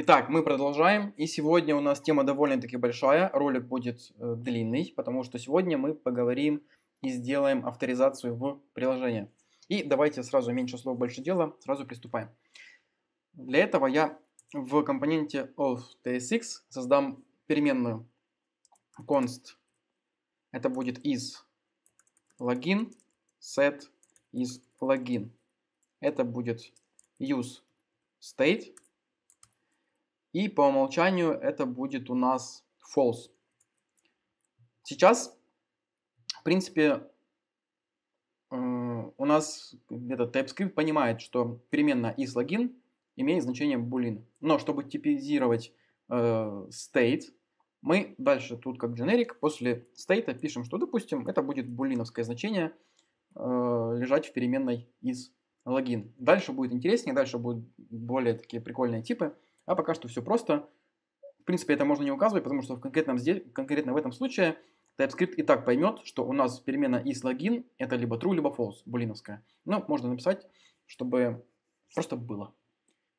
Итак, мы продолжаем, и сегодня у нас тема довольно-таки большая, ролик будет э, длинный, потому что сегодня мы поговорим и сделаем авторизацию в приложении. И давайте сразу меньше слов, больше дела, сразу приступаем. Для этого я в компоненте of TSX создам переменную const. Это будет из login, set из login. Это будет use state и по умолчанию это будет у нас false. Сейчас, в принципе, э, у нас этот TypeScript понимает, что переменная isLogin имеет значение boolean. Но чтобы типизировать э, state, мы дальше тут как generic после state пишем, что, допустим, это будет булиновское значение э, лежать в переменной isLogin. Дальше будет интереснее, дальше будут более такие прикольные типы. А пока что все просто. В принципе, это можно не указывать, потому что в конкретном здесь, конкретно в этом случае TypeScript и так поймет, что у нас перемена isLogin это либо true, либо false, булиновская. Но можно написать, чтобы просто было.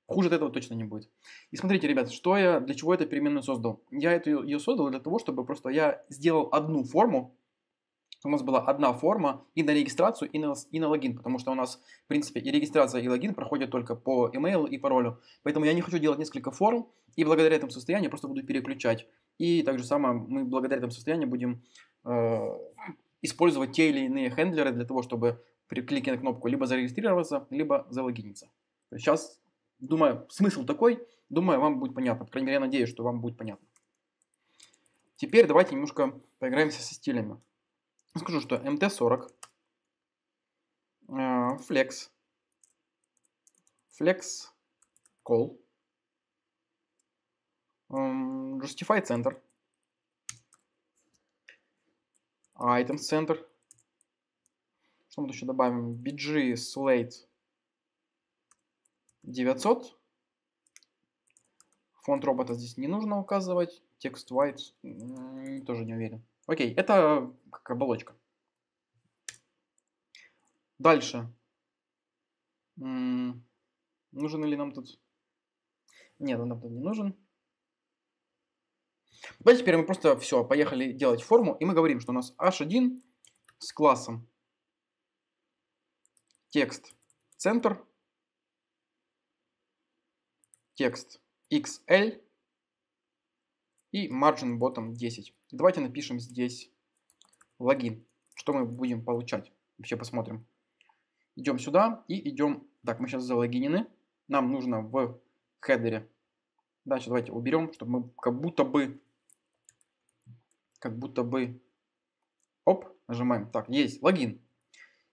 Хуже от этого точно не будет. И смотрите, ребят, что я, для чего я эту переменную создал. Я эту, ее создал для того, чтобы просто я сделал одну форму, у нас была одна форма и на регистрацию, и на, и на логин, потому что у нас, в принципе, и регистрация, и логин проходят только по email и паролю. Поэтому я не хочу делать несколько форм, и благодаря этому состоянию я просто буду переключать. И так же самое мы благодаря этому состоянию будем э, использовать те или иные хендлеры для того, чтобы при клике на кнопку либо зарегистрироваться, либо залогиниться. Сейчас, думаю, смысл такой, думаю, вам будет понятно. По крайней мере, я надеюсь, что вам будет понятно. Теперь давайте немножко поиграемся со стилями скажу, что MT40, Flex, Flex Call, Justify Center, Items Center, что мы тут еще добавим, BG Slate 900, фонд робота здесь не нужно указывать, текст white тоже не уверен. Окей, это как оболочка. Дальше. нужен ли нам тут... Нет, он нам тут не нужен. Давайте теперь мы просто все, поехали делать форму, и мы говорим, что у нас h1 с классом текст центр, текст xl и margin bottom 10. Давайте напишем здесь логин, что мы будем получать. Вообще посмотрим. Идем сюда и идем... Так, мы сейчас залогинены. Нам нужно в хедере. Да, сейчас давайте уберем, чтобы мы как будто бы... Как будто бы... Оп, нажимаем. Так, есть, логин.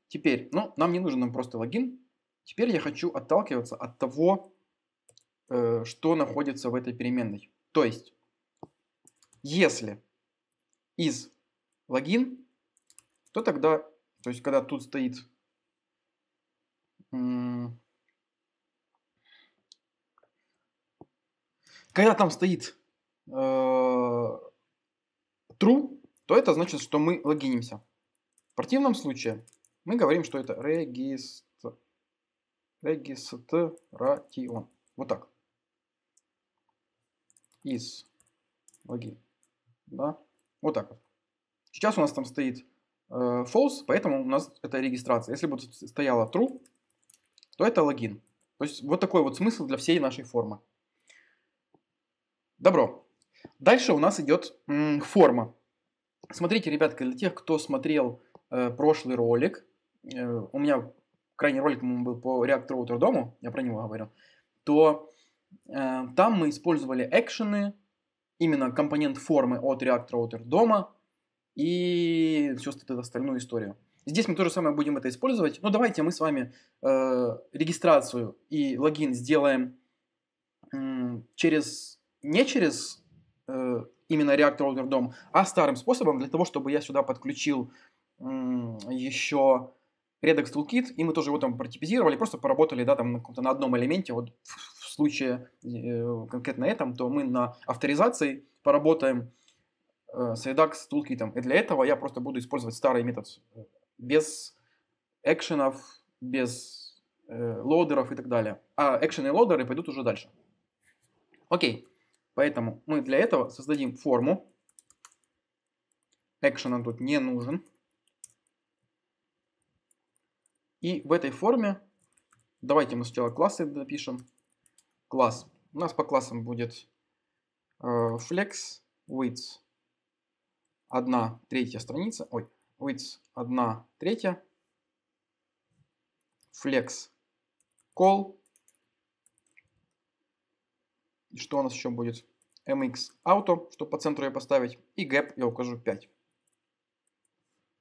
Теперь, ну, нам не нужен нам просто логин. Теперь я хочу отталкиваться от того, э, что находится в этой переменной. То есть, если из логин, то тогда, то есть когда тут стоит когда там стоит э, true, то это значит, что мы логинимся. В противном случае мы говорим, что это регистр... регистратион. Вот так. Из логин. Да? Вот так вот. Сейчас у нас там стоит э, false, поэтому у нас это регистрация. Если бы тут стояло true, то это логин. То есть вот такой вот смысл для всей нашей формы. Добро. Дальше у нас идет форма. Смотрите, ребятки, для тех, кто смотрел э, прошлый ролик, э, у меня крайний ролик был по React Router Утердому, я про него говорил, то э, там мы использовали экшены, именно компонент формы от React Router Утердома и всю остальную историю. Здесь мы то же самое будем это использовать. Но давайте мы с вами э, регистрацию и логин сделаем э, через, не через э, именно React Router DOM, а старым способом для того, чтобы я сюда подключил э, еще Redux Toolkit, и мы тоже его там протипизировали, просто поработали, да, там на, на одном элементе, вот в случае э, конкретно этом, то мы на авторизации поработаем э, с Redux Toolkit. И для этого я просто буду использовать старый метод э, без экшенов, без э, лодеров и так далее. А экшены и лодеры пойдут уже дальше. Окей, поэтому мы для этого создадим форму. Экшен тут не нужен. И в этой форме, давайте мы сначала классы напишем. Класс. У нас по классам будет э, flex width. Одна третья страница. Ой, width 1 третья, flex call, и что у нас еще будет, mx auto, чтобы по центру ее поставить, и gap я укажу 5.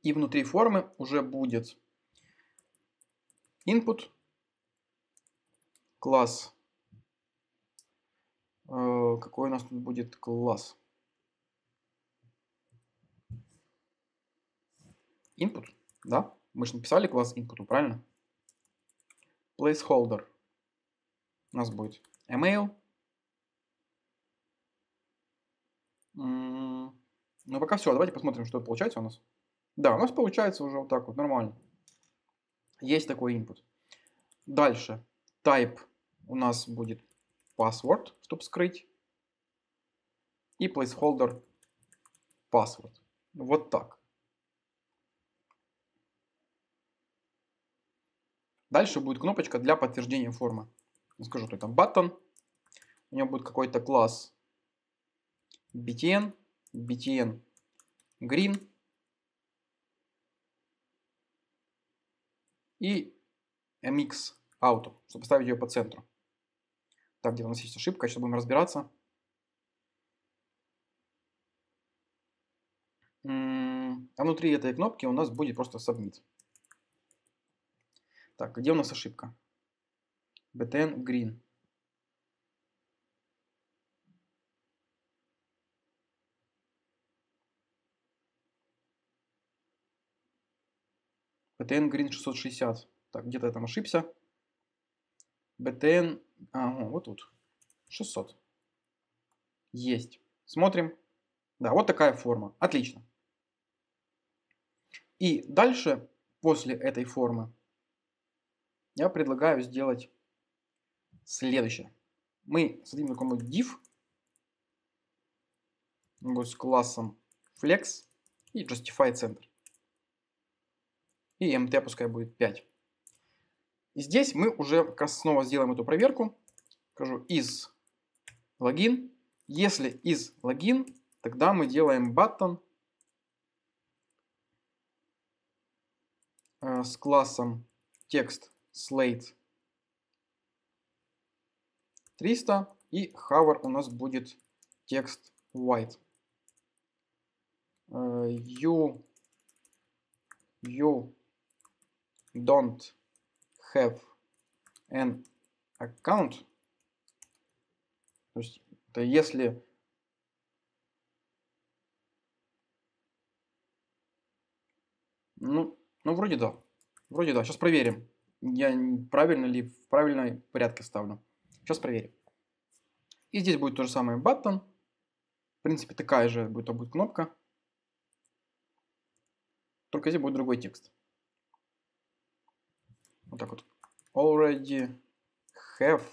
И внутри формы уже будет input, класс, э, какой у нас тут будет класс, input, да? Мы же написали класс input, правильно? Placeholder. У нас будет email. Ну, пока все. Давайте посмотрим, что получается у нас. Да, у нас получается уже вот так вот, нормально. Есть такой input. Дальше. Type у нас будет password, чтобы скрыть. И placeholder password. Вот так. Дальше будет кнопочка для подтверждения формы. Я скажу, что это button. У него будет какой-то класс btn, btn green. И mx auto, чтобы поставить ее по центру. Так, где у нас есть ошибка, сейчас будем разбираться. А внутри этой кнопки у нас будет просто submit. Так, где у нас ошибка? btn green. btn green 660. Так, где-то я там ошибся. btn, а, вот тут, 600. Есть. Смотрим. Да, вот такая форма. Отлично. И дальше, после этой формы, я предлагаю сделать следующее. Мы создадим такому div с классом flex и justify center. И mt пускай будет 5. И здесь мы уже как раз снова сделаем эту проверку. Скажу is логин. Если is логин, тогда мы делаем button э, с классом текст slate 300 и hover у нас будет текст white. Э, you, you don't have an account. То есть это если ну, ну вроде да. Вроде да. Сейчас проверим я правильно ли в правильном порядке ставлю. Сейчас проверим. И здесь будет то же самое button. В принципе, такая же будет, будет кнопка. Только здесь будет другой текст. Вот так вот. Already have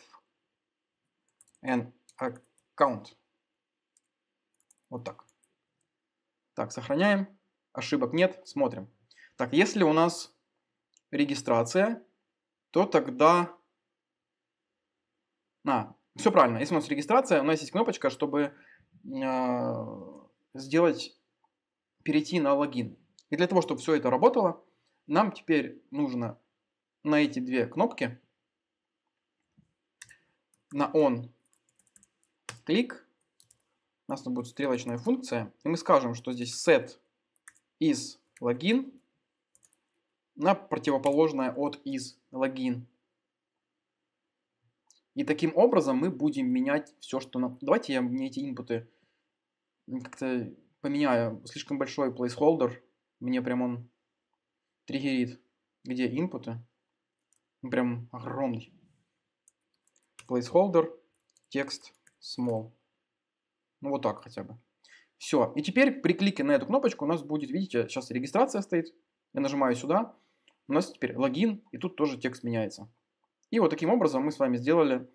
an account. Вот так. Так, сохраняем. Ошибок нет. Смотрим. Так, если у нас регистрация, то тогда... А, все правильно. Если у нас регистрация, у нас есть кнопочка, чтобы э, сделать, перейти на логин. И для того, чтобы все это работало, нам теперь нужно на эти две кнопки, на он клик, у нас там будет стрелочная функция, и мы скажем, что здесь set из логин на противоположное от из логин. И таким образом мы будем менять все, что нам... Давайте я мне эти инпуты как-то поменяю. Слишком большой placeholder. Мне прям он триггерит. Где инпуты? Прям огромный. Placeholder, текст, small. Ну вот так хотя бы. Все. И теперь при клике на эту кнопочку у нас будет, видите, сейчас регистрация стоит. Я нажимаю сюда у нас теперь логин, и тут тоже текст меняется. И вот таким образом мы с вами сделали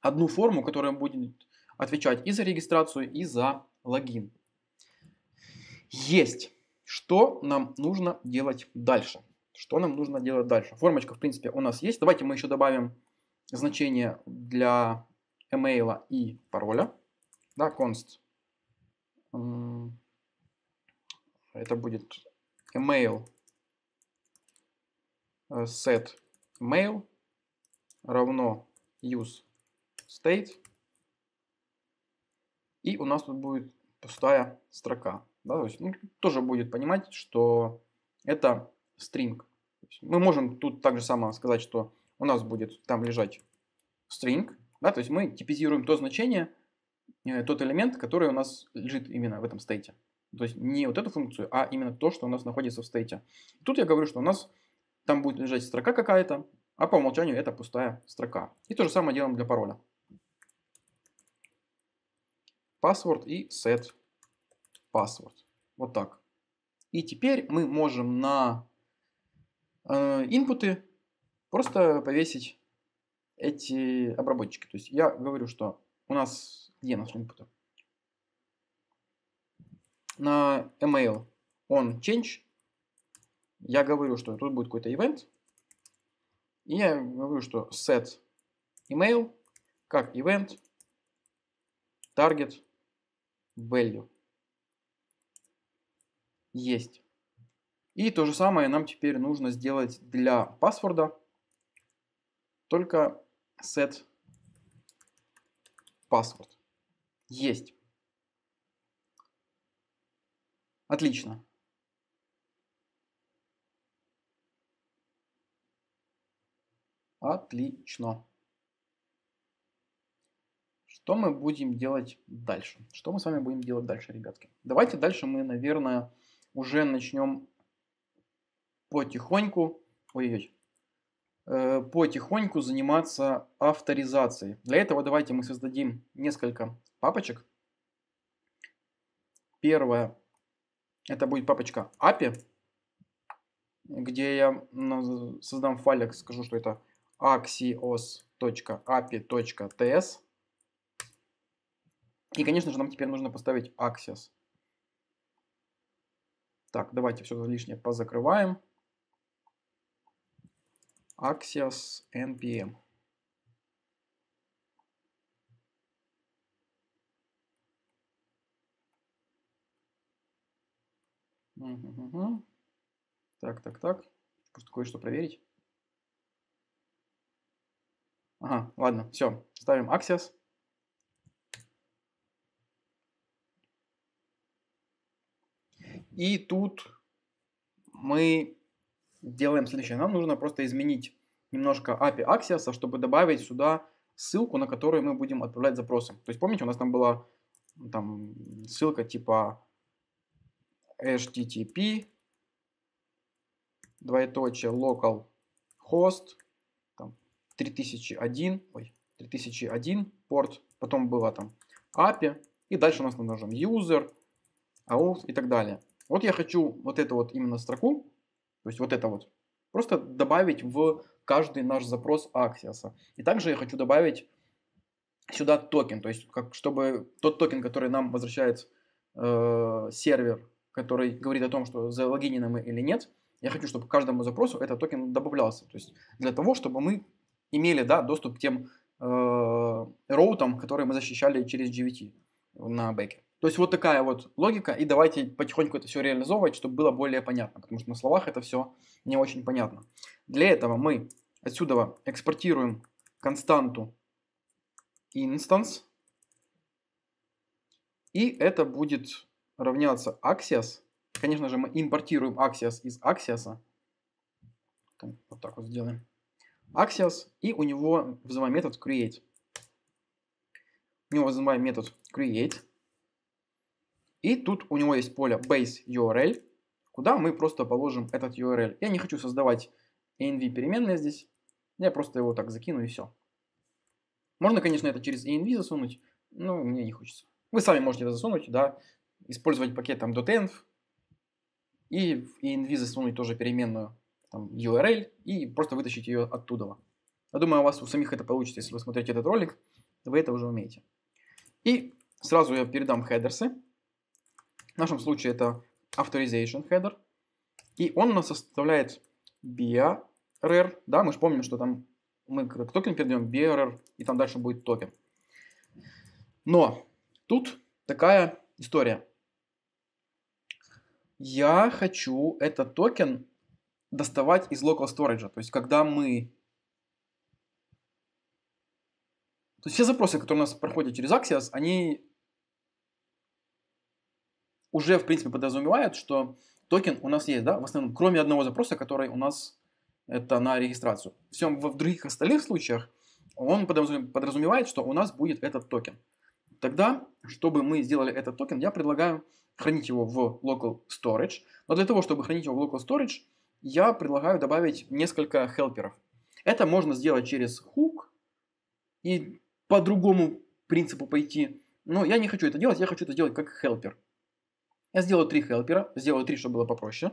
одну форму, которая будет отвечать и за регистрацию, и за логин. Есть. Что нам нужно делать дальше? Что нам нужно делать дальше? Формочка, в принципе, у нас есть. Давайте мы еще добавим значение для email и пароля. Да, const. Это будет email Э, set mail равно use state. И у нас тут будет пустая строка. Да, то есть, ну, тоже будет понимать, что это string. Мы можем тут также само сказать, что у нас будет там лежать string. Да, то есть мы типизируем то значение, э, тот элемент, который у нас лежит именно в этом стейте. То есть не вот эту функцию, а именно то, что у нас находится в стейте. Тут я говорю, что у нас там будет лежать строка какая-то, а по умолчанию это пустая строка. И то же самое делаем для пароля. Password и set password. Вот так. И теперь мы можем на э, инпуты просто повесить эти обработчики. То есть я говорю, что у нас где наш инпуты? На email он change я говорю, что тут будет какой-то event, и я говорю, что set email как event target value. Есть. И то же самое нам теперь нужно сделать для паспорта, только set password. Есть. Отлично. Отлично. Что мы будем делать дальше? Что мы с вами будем делать дальше, ребятки? Давайте дальше мы, наверное, уже начнем потихоньку... Ой-ой-ой э, потихоньку заниматься авторизацией. Для этого давайте мы создадим несколько папочек. Первая это будет папочка API, где я создам файлик, скажу, что это axios.api.ts. И, конечно же, нам теперь нужно поставить axios Так, давайте все лишнее позакрываем. Axios NPM. Угу, угу. Так, так, так. Просто кое-что проверить. Ага, ладно, все, ставим Axios. И тут мы делаем следующее. Нам нужно просто изменить немножко API Axios, чтобы добавить сюда ссылку, на которую мы будем отправлять запросы. То есть помните, у нас там была ну, там, ссылка типа http двоеточие localhost 3001, ой, 3001 порт, потом было там API, и дальше у нас нужен user, out и так далее. Вот я хочу вот эту вот именно строку, то есть вот это вот, просто добавить в каждый наш запрос Axios. И также я хочу добавить сюда токен, то есть как, чтобы тот токен, который нам возвращает э, сервер, который говорит о том, что залогинены мы или нет, я хочу, чтобы к каждому запросу этот токен добавлялся. То есть для того, чтобы мы имели да, доступ к тем э, роутам, которые мы защищали через GVT на бэке. То есть вот такая вот логика, и давайте потихоньку это все реализовывать, чтобы было более понятно, потому что на словах это все не очень понятно. Для этого мы отсюда экспортируем константу instance, и это будет равняться axios. Конечно же, мы импортируем axios из axios. Вот так вот сделаем. Axios, и у него вызываем метод create. У него вызываем метод create. И тут у него есть поле base URL, куда мы просто положим этот URL. Я не хочу создавать env переменные здесь. Я просто его так закину и все. Можно, конечно, это через env засунуть, но мне не хочется. Вы сами можете это засунуть, да, использовать пакет там .env и в env засунуть тоже переменную там, URL и просто вытащить ее оттуда. Я думаю, у вас у самих это получится, если вы смотрите этот ролик, вы это уже умеете. И сразу я передам хедерсы. В нашем случае это authorization header. И он у нас составляет bearer. Да, мы же помним, что там мы как токен перейдем bearer и там дальше будет токен. Но тут такая история. Я хочу этот токен доставать из local storage. То есть, когда мы... То есть, все запросы, которые у нас проходят через Axios, они уже, в принципе, подразумевают, что токен у нас есть, да, в основном, кроме одного запроса, который у нас это на регистрацию. Все, в других остальных случаях он подразумевает, что у нас будет этот токен. Тогда, чтобы мы сделали этот токен, я предлагаю хранить его в local storage. Но для того, чтобы хранить его в local storage, я предлагаю добавить несколько хелперов. Это можно сделать через хук и по другому принципу пойти. Но я не хочу это делать, я хочу это сделать как хелпер. Я сделаю три хелпера, сделаю три, чтобы было попроще.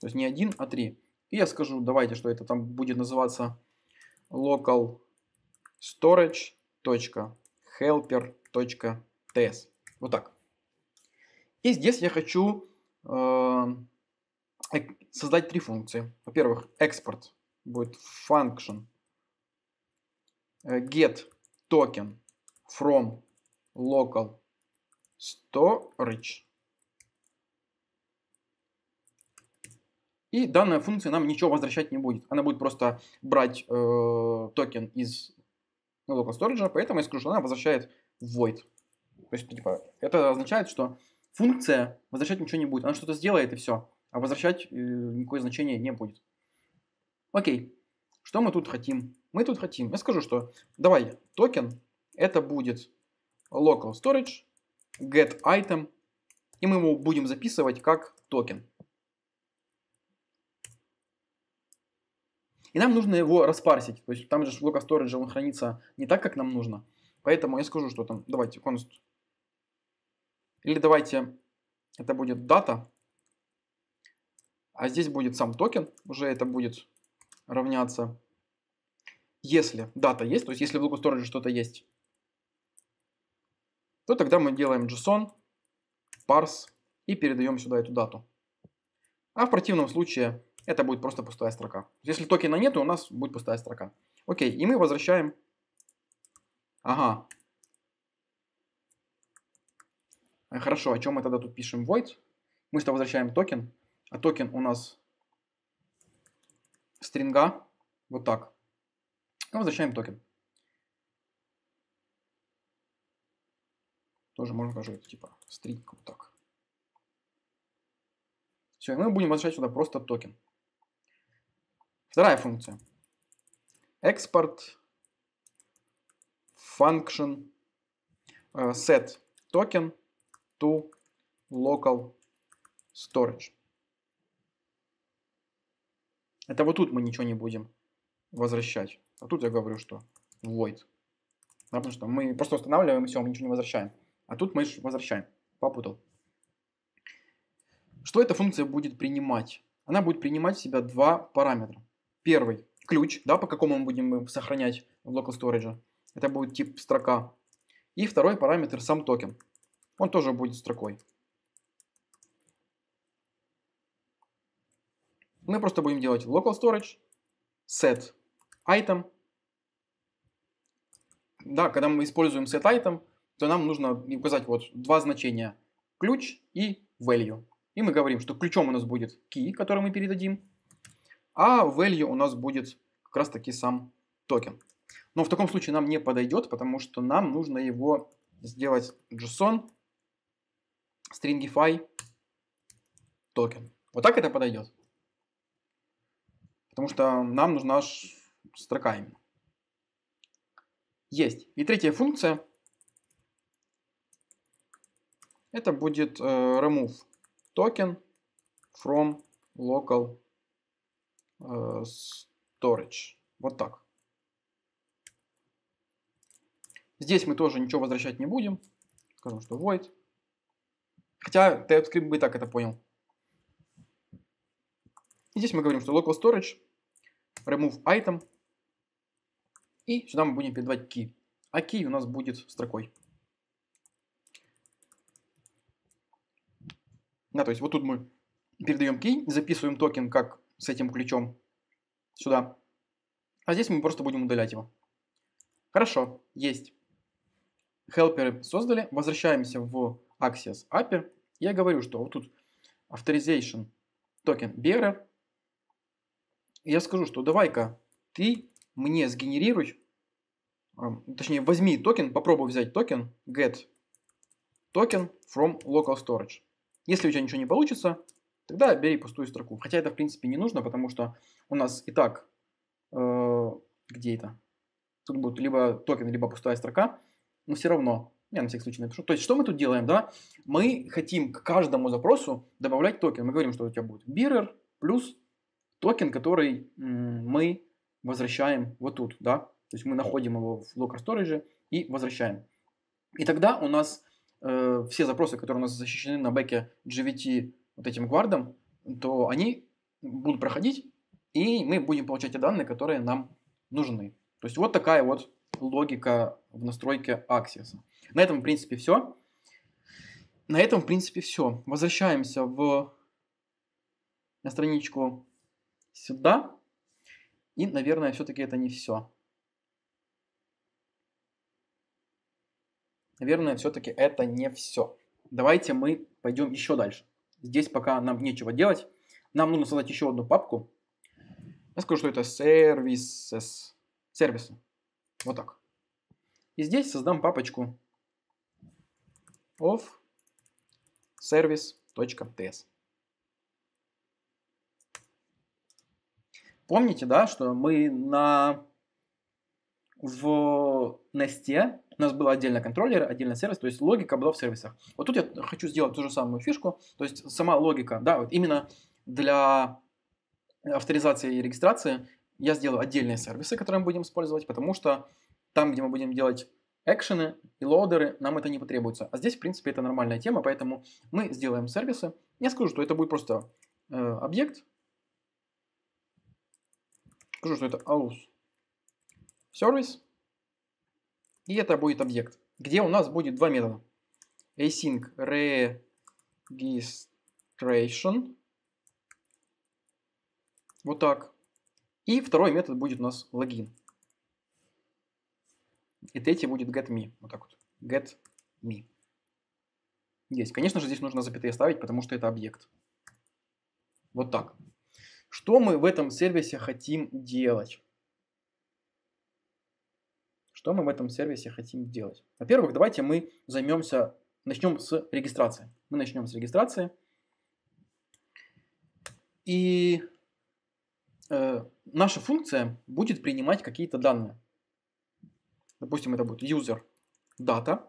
То есть не один, а три. И я скажу, давайте, что это там будет называться local storage.helper.ts. Вот так. И здесь я хочу э, создать три функции. Во-первых, экспорт будет function э, get token from local storage. И данная функция нам ничего возвращать не будет. Она будет просто брать э, токен из local storage, поэтому я скажу, что она возвращает void. То есть, типа, это означает, что функция возвращать ничего не будет. Она что-то сделает и все а возвращать э, никакое значение не будет. Окей, что мы тут хотим? Мы тут хотим, я скажу, что давай токен, это будет local storage, get item, и мы его будем записывать как токен. И нам нужно его распарсить. То есть там же в local storage он хранится не так, как нам нужно. Поэтому я скажу, что там, давайте const. Или давайте, это будет дата а здесь будет сам токен, уже это будет равняться, если дата есть, то есть если в Local Storage что-то есть, то тогда мы делаем JSON, parse и передаем сюда эту дату. А в противном случае это будет просто пустая строка. Если токена нет, то у нас будет пустая строка. Окей, и мы возвращаем... Ага. Хорошо, о чем мы тогда тут пишем void? Мы что возвращаем токен, а токен у нас стринга. Вот так. И ну, возвращаем токен. Тоже можно даже типа стринг вот так. Все, мы будем возвращать сюда просто токен. Вторая функция. Экспорт function э, set token to local storage. Это вот тут мы ничего не будем возвращать. А тут я говорю, что void. Да, потому что мы просто устанавливаем и все, мы ничего не возвращаем. А тут мы возвращаем. Попутал. Что эта функция будет принимать? Она будет принимать в себя два параметра. Первый – ключ, да, по какому мы будем сохранять в local storage. Это будет тип строка. И второй параметр – сам токен. Он тоже будет строкой. мы просто будем делать local storage, set item. Да, когда мы используем set item, то нам нужно указать вот два значения, ключ и value. И мы говорим, что ключом у нас будет key, который мы передадим, а value у нас будет как раз таки сам токен. Но в таком случае нам не подойдет, потому что нам нужно его сделать JSON stringify токен. Вот так это подойдет потому что нам нужна строка именно. Есть. И третья функция. Это будет э, remove token from local э, storage. Вот так. Здесь мы тоже ничего возвращать не будем. Скажем, что void. Хотя TypeScript бы и так это понял. И здесь мы говорим, что local storage remove item. И сюда мы будем передавать key. А key у нас будет строкой. Да, то есть вот тут мы передаем key, записываем токен как с этим ключом сюда. А здесь мы просто будем удалять его. Хорошо, есть. Хелперы создали. Возвращаемся в Axios API. Я говорю, что вот тут authorization токен bearer я скажу, что давай-ка ты мне сгенерируй, точнее возьми токен, попробуй взять токен get token from local storage. Если у тебя ничего не получится, тогда бери пустую строку. Хотя это в принципе не нужно, потому что у нас и так, э, где это? Тут будет либо токен, либо пустая строка, но все равно я на всякий случай напишу. То есть, что мы тут делаем, да? Мы хотим к каждому запросу добавлять токен. Мы говорим, что у тебя будет bearer плюс токен, который мы возвращаем вот тут, да, то есть мы находим его в Locker Storage и возвращаем. И тогда у нас э, все запросы, которые у нас защищены на бэке GVT вот этим гвардом, то они будут проходить, и мы будем получать те данные, которые нам нужны. То есть вот такая вот логика в настройке Access. На этом, в принципе, все. На этом, в принципе, все. Возвращаемся в на страничку сюда. И, наверное, все-таки это не все. Наверное, все-таки это не все. Давайте мы пойдем еще дальше. Здесь пока нам нечего делать. Нам нужно создать еще одну папку. Я скажу, что это services. Сервисы. Вот так. И здесь создам папочку of service.ts. Помните, да, что мы на в Несте у нас был отдельно контроллер, отдельно сервис, то есть логика была в сервисах. Вот тут я хочу сделать ту же самую фишку, то есть сама логика, да, вот именно для авторизации и регистрации я сделаю отдельные сервисы, которые мы будем использовать, потому что там, где мы будем делать экшены и лоудеры, нам это не потребуется. А здесь, в принципе, это нормальная тема, поэтому мы сделаем сервисы. Я скажу, что это будет просто э, объект, скажу, что это aus service, и это будет объект, где у нас будет два метода. async registration, вот так, и второй метод будет у нас login И третий будет getMe, вот так вот, getMe. Есть. Конечно же, здесь нужно запятые ставить, потому что это объект. Вот так. Что мы в этом сервисе хотим делать? Что мы в этом сервисе хотим делать? Во-первых, давайте мы займемся, начнем с регистрации. Мы начнем с регистрации. И э, наша функция будет принимать какие-то данные. Допустим, это будет user data.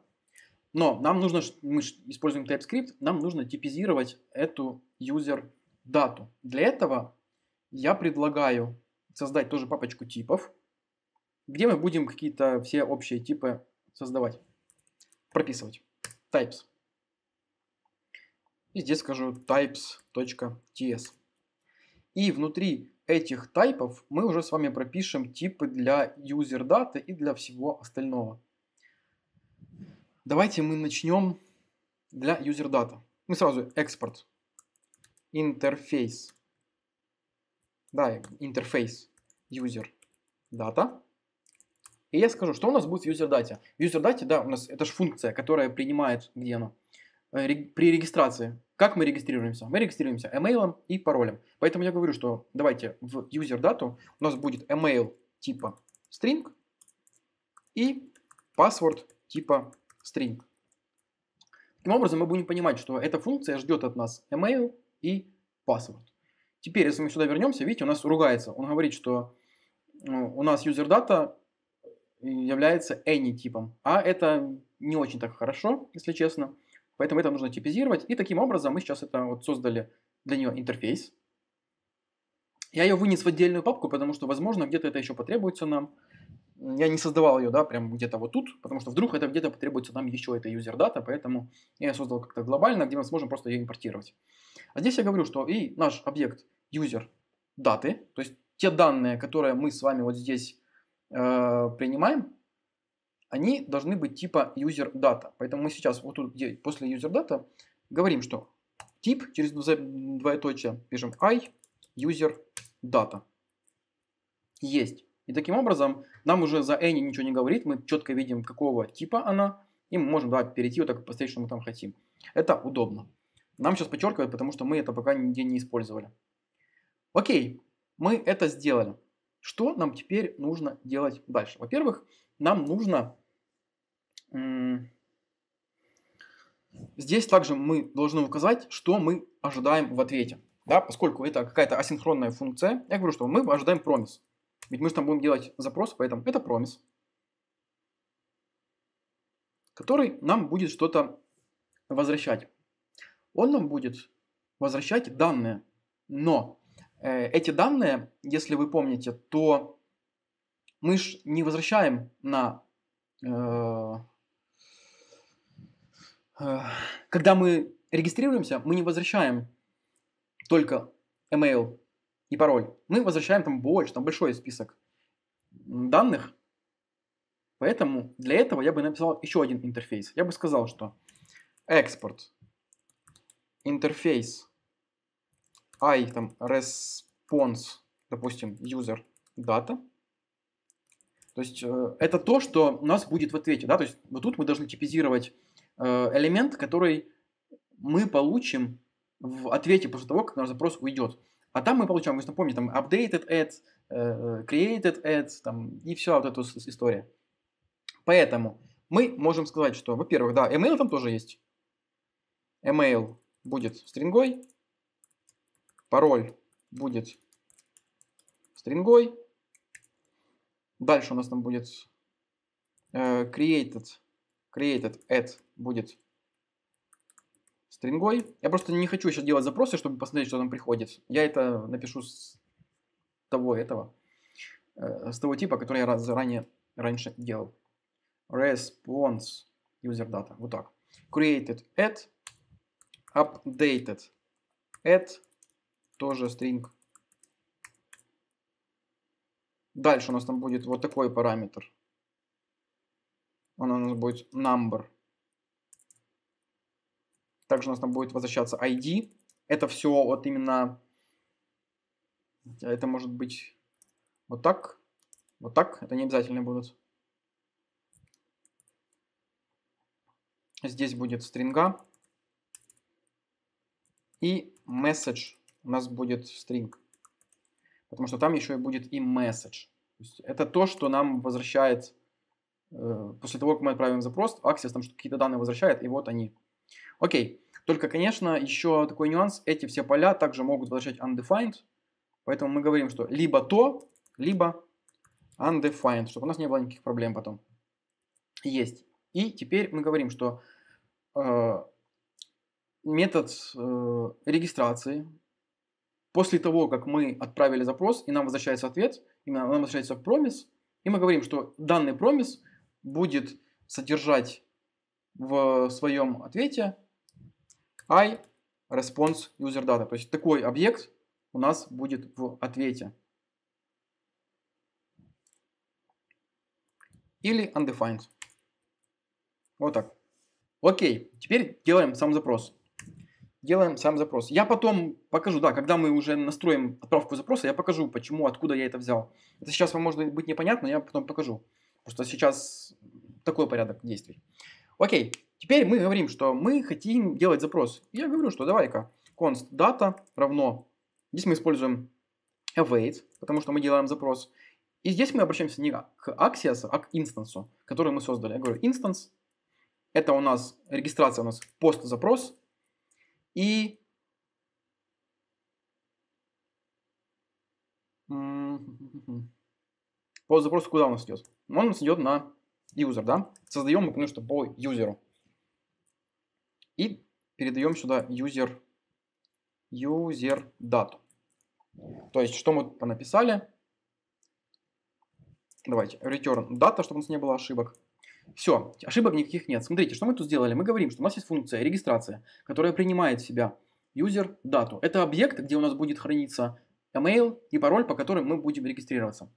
Но нам нужно, мы используем TypeScript, нам нужно типизировать эту user дату. Для этого я предлагаю создать тоже папочку типов, где мы будем какие-то все общие типы создавать, прописывать. Types. И здесь скажу types.ts. И внутри этих тайпов мы уже с вами пропишем типы для user data и для всего остального. Давайте мы начнем для user data. Мы сразу экспорт, интерфейс да, интерфейс user data. И я скажу, что у нас будет в user data. В user data, да, у нас это же функция, которая принимает, где она, э, при регистрации. Как мы регистрируемся? Мы регистрируемся email и паролем. Поэтому я говорю, что давайте в user data у нас будет email типа string и password типа string. Таким образом, мы будем понимать, что эта функция ждет от нас email и password. Теперь, если мы сюда вернемся, видите, у нас ругается. Он говорит, что ну, у нас user data является any типом, а это не очень так хорошо, если честно. Поэтому это нужно типизировать. И таким образом мы сейчас это вот создали для нее интерфейс. Я ее вынес в отдельную папку, потому что, возможно, где-то это еще потребуется нам я не создавал ее, да, прям где-то вот тут, потому что вдруг это где-то потребуется нам еще эта юзер-дата, поэтому я создал как-то глобально, где мы сможем просто ее импортировать. А здесь я говорю, что и наш объект user даты, то есть те данные, которые мы с вами вот здесь э, принимаем, они должны быть типа user data. Поэтому мы сейчас вот тут где, после user data говорим, что тип через двоеточие пишем i user data. Есть. И таким образом нам уже за any ничего не говорит, мы четко видим, какого типа она, и мы можем да, перейти вот так посмотреть, что мы там хотим. Это удобно. Нам сейчас подчеркивают, потому что мы это пока нигде не использовали. Окей, мы это сделали. Что нам теперь нужно делать дальше? Во-первых, нам нужно... Здесь также мы должны указать, что мы ожидаем в ответе. Да, поскольку это какая-то асинхронная функция, я говорю, что мы ожидаем промис. Ведь мы же там будем делать запрос, поэтому это промис, который нам будет что-то возвращать. Он нам будет возвращать данные, но э, эти данные, если вы помните, то мы же не возвращаем на... Э, э, когда мы регистрируемся, мы не возвращаем только email и пароль. Мы возвращаем там больше, там большой список данных. Поэтому для этого я бы написал еще один интерфейс. Я бы сказал, что экспорт интерфейс i там response, допустим, user data. То есть э, это то, что у нас будет в ответе. Да? То есть вот тут мы должны типизировать э, элемент, который мы получим в ответе после того, как наш запрос уйдет. А там мы получаем, если помните, там updated ads, э, created ads там, и все вот эта история. Поэтому мы можем сказать, что, во-первых, да, email там тоже есть. Email будет стрингой, пароль будет стрингой. Дальше у нас там будет э, created, created add будет стрингой. Я просто не хочу еще делать запросы, чтобы посмотреть, что там приходит. Я это напишу с того этого, э, с того типа, который я заранее раньше делал. Response user data. Вот так. Created at, updated at, тоже string. Дальше у нас там будет вот такой параметр. Он у нас будет number. Также у нас там будет возвращаться ID. Это все вот именно... Это может быть вот так, вот так. Это не обязательно будут. Здесь будет стринга. И message у нас будет стринг. Потому что там еще и будет и message. То есть это то, что нам возвращает, э, после того, как мы отправим запрос, Access там какие-то данные возвращает, и вот они. Окей. Только, конечно, еще такой нюанс. Эти все поля также могут возвращать undefined. Поэтому мы говорим, что либо то, либо undefined, чтобы у нас не было никаких проблем потом. Есть. И теперь мы говорим, что э, метод э, регистрации после того, как мы отправили запрос, и нам возвращается ответ, именно нам возвращается промис, и мы говорим, что данный промис будет содержать в своем ответе I response user data. То есть такой объект у нас будет в ответе. Или undefined. Вот так. Окей, теперь делаем сам запрос. Делаем сам запрос. Я потом покажу, да, когда мы уже настроим отправку запроса, я покажу, почему, откуда я это взял. Это сейчас вам может быть непонятно, я потом покажу. Потому что сейчас такой порядок действий. Окей, Теперь мы говорим, что мы хотим делать запрос. Я говорю, что давай-ка const data равно. Здесь мы используем await, потому что мы делаем запрос. И здесь мы обращаемся не к Axios, а к инстансу, который мы создали. Я говорю instance. Это у нас регистрация, у нас пост-запрос. И пост запрос куда у нас идет? Он у нас идет на user, да? Создаем мы, потому что по юзеру. И передаем сюда user, user дату. То есть, что мы понаписали? Давайте, return data, чтобы у нас не было ошибок. Все, ошибок никаких нет. Смотрите, что мы тут сделали? Мы говорим, что у нас есть функция регистрация, которая принимает в себя user дату. Это объект, где у нас будет храниться email и пароль, по которым мы будем регистрироваться.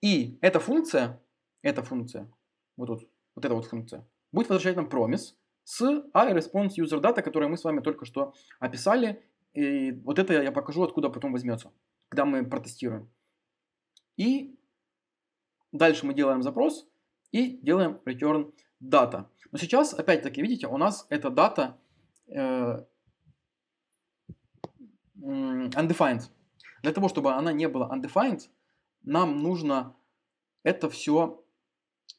И эта функция, эта функция, вот тут, вот эта вот функция, будет возвращать нам промис, с iResponse User Data, которые мы с вами только что описали. И вот это я покажу, откуда потом возьмется, когда мы протестируем. И дальше мы делаем запрос и делаем return data. Но сейчас, опять-таки, видите, у нас эта дата э, undefined. Для того, чтобы она не была undefined, нам нужно это все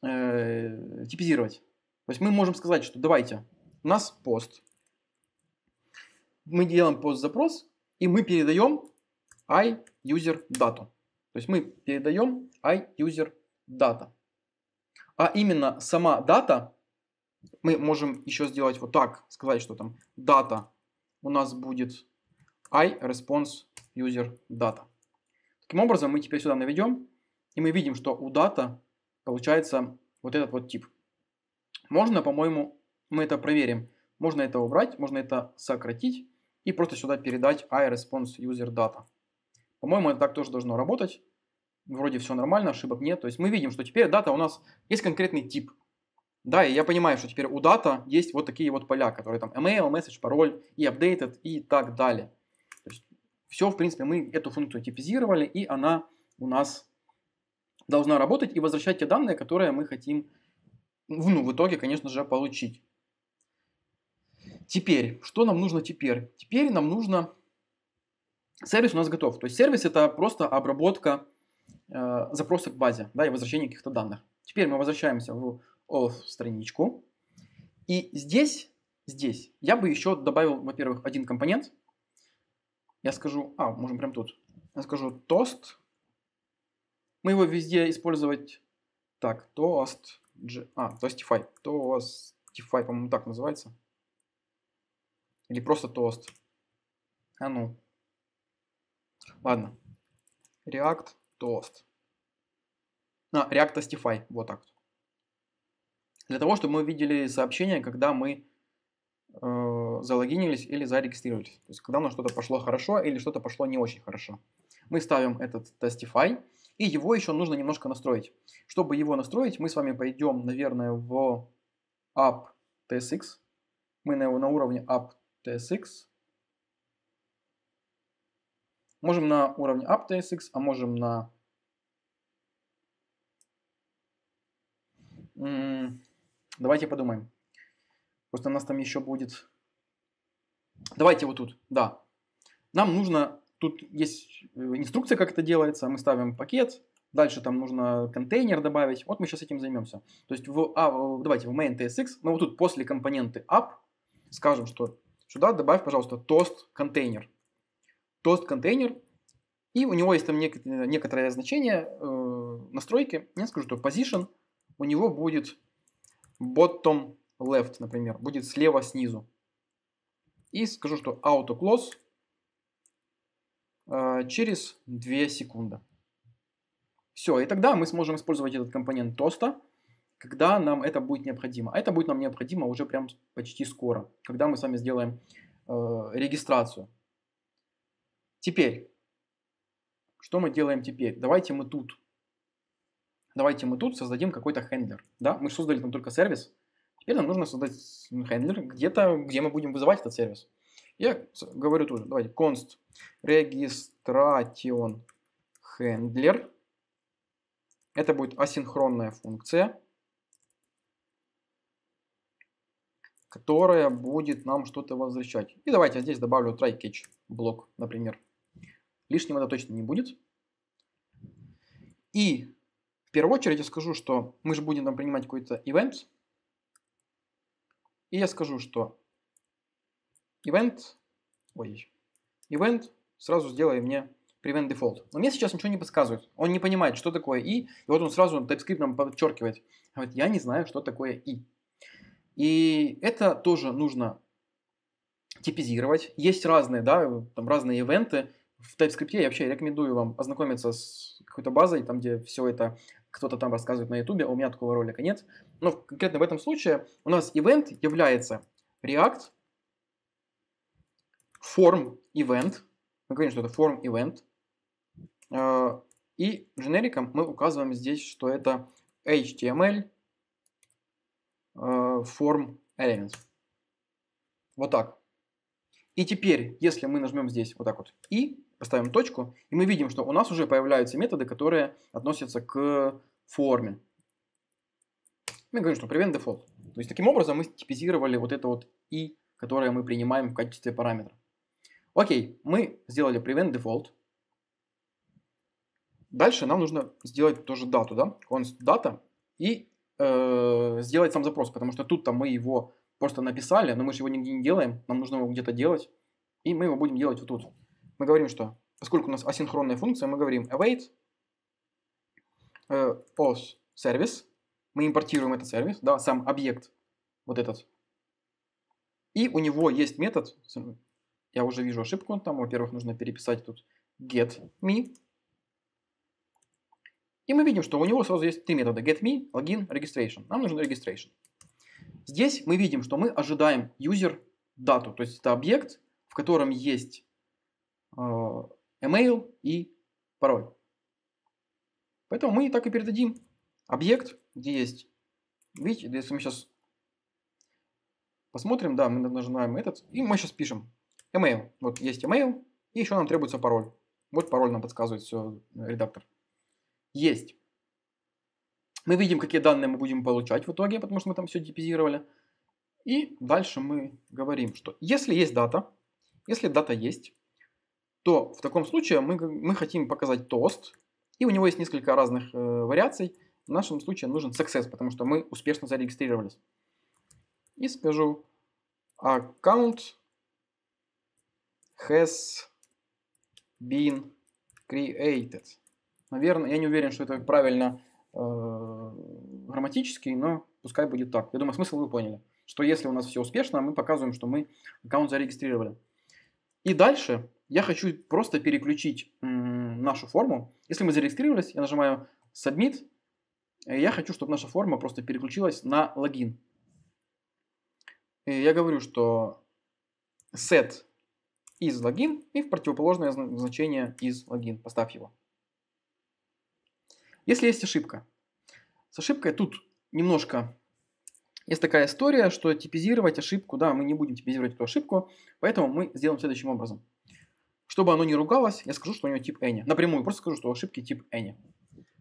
э, типизировать. То есть мы можем сказать, что давайте, у нас пост. Мы делаем пост-запрос, и мы передаем i_user_data. То есть мы передаем i_user_data. А именно сама дата, мы можем еще сделать вот так, сказать, что там дата у нас будет i_response_user_data. Таким образом, мы теперь сюда наведем, и мы видим, что у дата получается вот этот вот тип – можно, по-моему, мы это проверим. Можно это убрать, можно это сократить и просто сюда передать iResponse По-моему, это так тоже должно работать. Вроде все нормально, ошибок нет. То есть мы видим, что теперь дата у нас есть конкретный тип. Да, и я понимаю, что теперь у дата есть вот такие вот поля, которые там email, message, пароль, и updated, и так далее. То есть все, в принципе, мы эту функцию типизировали, и она у нас должна работать и возвращать те данные, которые мы хотим ну, в итоге, конечно же, получить. Теперь, что нам нужно теперь? Теперь нам нужно... Сервис у нас готов. То есть сервис это просто обработка э, запроса к базе да, и возвращение каких-то данных. Теперь мы возвращаемся в off страничку. И здесь, здесь я бы еще добавил, во-первых, один компонент. Я скажу, а, можем прям тут. Я скажу тост. Мы его везде использовать. Так, тост. G... А, то Toastify. Toastify, по-моему, так называется. Или просто тост. А ну. Ладно. React Toast. А, React Toastify. Вот так. Для того, чтобы мы видели сообщение, когда мы э, залогинились или зарегистрировались. То есть, когда у нас что-то пошло хорошо или что-то пошло не очень хорошо. Мы ставим этот Testify. И его еще нужно немножко настроить. Чтобы его настроить, мы с вами пойдем, наверное, в App TSX. Мы на, на уровне App TSX. Можем на уровне App TSX, а можем на... Давайте подумаем. Просто у нас там еще будет... Давайте вот тут, да. Нам нужно Тут есть э, инструкция, как это делается. Мы ставим пакет, дальше там нужно контейнер добавить. Вот мы сейчас этим займемся. То есть в, а, давайте в main TSX, но вот тут после компоненты app скажем, что сюда добавь, пожалуйста, тост контейнер. Тост контейнер. И у него есть там нек- некоторое значение э, настройки. Я скажу, что position у него будет bottom left, например, будет слева снизу. И скажу, что auto close Э, через 2 секунды. Все, и тогда мы сможем использовать этот компонент тоста, когда нам это будет необходимо. А это будет нам необходимо уже прям почти скоро, когда мы с вами сделаем э, регистрацию. Теперь, что мы делаем теперь? Давайте мы тут, давайте мы тут создадим какой-то хендлер. Да? Мы создали там только сервис. Теперь нам нужно создать ну, хендлер где-то, где мы будем вызывать этот сервис. Я говорю тоже, давайте, const registration handler. Это будет асинхронная функция, которая будет нам что-то возвращать. И давайте я здесь добавлю try catch блок, например. Лишним это точно не будет. И в первую очередь я скажу, что мы же будем там принимать какой-то event. И я скажу, что event, ой, event сразу сделай мне prevent default. Но мне сейчас ничего не подсказывает. Он не понимает, что такое и, и вот он сразу TypeScript нам подчеркивает. Говорит, а я не знаю, что такое и. И это тоже нужно типизировать. Есть разные, да, там разные ивенты. В TypeScript я вообще рекомендую вам ознакомиться с какой-то базой, там, где все это кто-то там рассказывает на YouTube, а у меня такого ролика нет. Но конкретно в этом случае у нас ивент является React form event, мы говорим, что это form event, а, и generic мы указываем здесь, что это HTML а, form element Вот так. И теперь, если мы нажмем здесь вот так вот «и», поставим точку, и мы видим, что у нас уже появляются методы, которые относятся к форме. Мы говорим, что prevent default. То есть таким образом мы типизировали вот это вот «и», которое мы принимаем в качестве параметра. Окей, мы сделали prevent default. Дальше нам нужно сделать тоже дату, да, const data, и э, сделать сам запрос, потому что тут-то мы его просто написали, но мы же его нигде не делаем, нам нужно его где-то делать, и мы его будем делать вот тут. Мы говорим, что, поскольку у нас асинхронная функция, мы говорим await э, os service, мы импортируем этот сервис, да, сам объект, вот этот, и у него есть метод, я уже вижу ошибку. Там, во-первых, нужно переписать тут get me. И мы видим, что у него сразу есть три метода get me, login, registration. Нам нужен registration. Здесь мы видим, что мы ожидаем user дату, то есть это объект, в котором есть э, email и пароль. Поэтому мы так и передадим объект, где есть, видите, если мы сейчас посмотрим, да, мы нажимаем этот, и мы сейчас пишем Email. Вот есть email, и еще нам требуется пароль. Вот пароль нам подсказывает все редактор. Есть. Мы видим, какие данные мы будем получать в итоге, потому что мы там все типизировали. И дальше мы говорим, что если есть дата, если дата есть, то в таком случае мы, мы хотим показать тост, и у него есть несколько разных э, вариаций. В нашем случае нужен success, потому что мы успешно зарегистрировались. И скажу account has been created. Наверное, я не уверен, что это правильно э, грамматически, но пускай будет так. Я думаю, смысл вы поняли, что если у нас все успешно, мы показываем, что мы аккаунт зарегистрировали. И дальше я хочу просто переключить нашу форму. Если мы зарегистрировались, я нажимаю Submit, и э, я хочу, чтобы наша форма просто переключилась на логин. И я говорю, что set из логин и в противоположное значение из логин. Поставь его. Если есть ошибка. С ошибкой тут немножко есть такая история, что типизировать ошибку, да, мы не будем типизировать эту ошибку, поэтому мы сделаем следующим образом. Чтобы оно не ругалось, я скажу, что у него тип any. Напрямую просто скажу, что у ошибки тип any.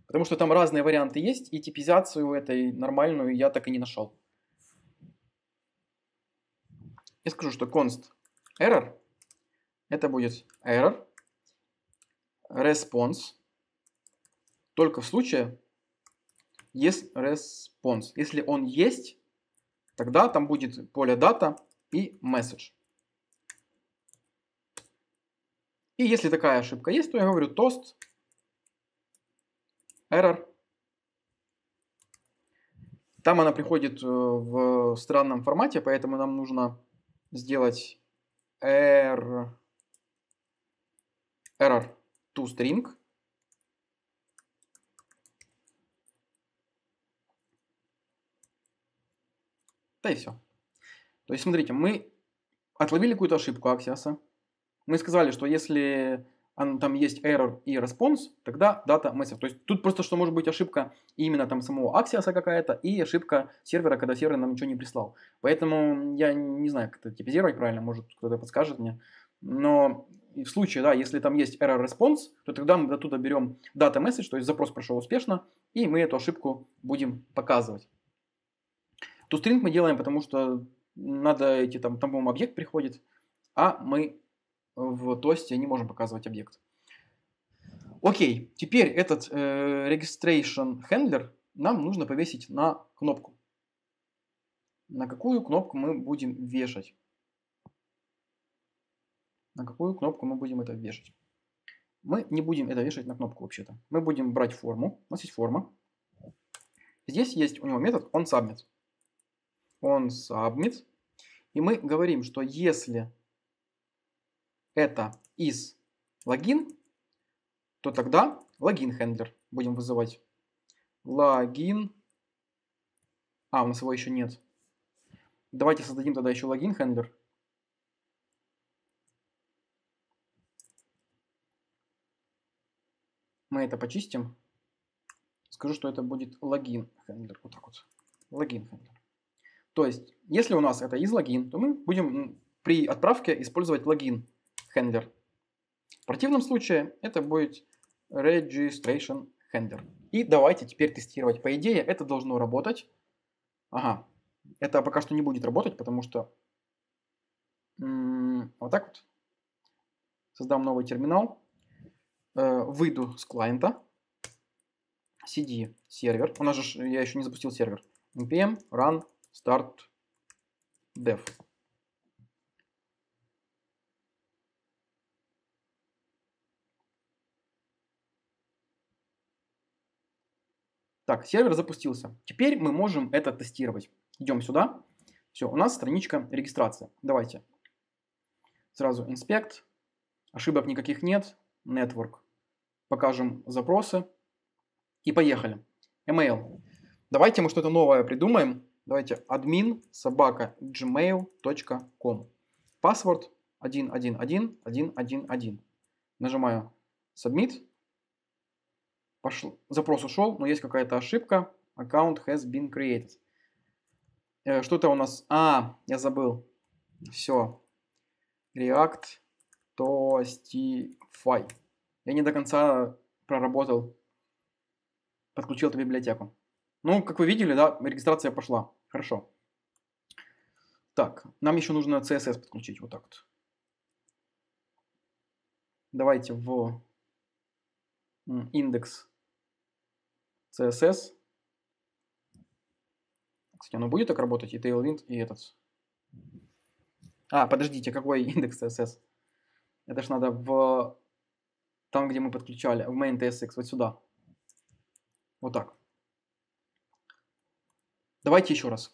Потому что там разные варианты есть, и типизацию этой нормальную я так и не нашел. Я скажу, что const error это будет error response только в случае, есть response. Если он есть, тогда там будет поле data и message. И если такая ошибка есть, то я говорю тост error. Там она приходит э, в странном формате, поэтому нам нужно сделать error error toString. Да и все. То есть, смотрите, мы отловили какую-то ошибку аксиаса. Мы сказали, что если там есть error и response, тогда data message. То есть тут просто что может быть ошибка именно там самого аксиаса какая-то и ошибка сервера, когда сервер нам ничего не прислал. Поэтому я не знаю, как это типизировать правильно, может кто-то подскажет мне. Но в случае, да, если там есть error response, то тогда мы оттуда берем data message, то есть запрос прошел успешно, и мы эту ошибку будем показывать. ToString мы делаем, потому что надо эти там, там, по-моему, объект приходит, а мы в тосте не можем показывать объект. Окей, теперь этот э, registration handler нам нужно повесить на кнопку. На какую кнопку мы будем вешать? на какую кнопку мы будем это вешать. Мы не будем это вешать на кнопку вообще-то. Мы будем брать форму. У нас есть форма. Здесь есть у него метод onSubmit. OnSubmit. И мы говорим, что если это из логин, то тогда логин хендлер будем вызывать. Логин. А, у нас его еще нет. Давайте создадим тогда еще логин хендлер. мы это почистим. Скажу, что это будет логин хендлер. Вот так вот. Логин хендлер. То есть, если у нас это из логин, то мы будем при отправке использовать логин хендлер. В противном случае это будет registration handler. И давайте теперь тестировать. По идее, это должно работать. Ага. Это пока что не будет работать, потому что... вот так вот. Создам новый терминал. Э, выйду с клиента, cd сервер, у нас же, я еще не запустил сервер, npm run start dev. Так, сервер запустился. Теперь мы можем это тестировать. Идем сюда. Все, у нас страничка регистрации. Давайте. Сразу inspect. Ошибок никаких нет. Network покажем запросы и поехали. Email. Давайте мы что-то новое придумаем. Давайте админ собака gmail.com. Паспорт 111111. Нажимаю submit. Пошел. Запрос ушел, но есть какая-то ошибка. Аккаунт has been created. Э, что-то у нас... А, я забыл. Все. React Toastify я не до конца проработал, подключил эту библиотеку. Ну, как вы видели, да, регистрация пошла. Хорошо. Так, нам еще нужно CSS подключить вот так вот. Давайте в индекс CSS. Кстати, оно будет так работать, и Tailwind, и этот. А, подождите, какой индекс CSS? Это ж надо в там, где мы подключали, в main tsx, вот сюда. Вот так. Давайте еще раз.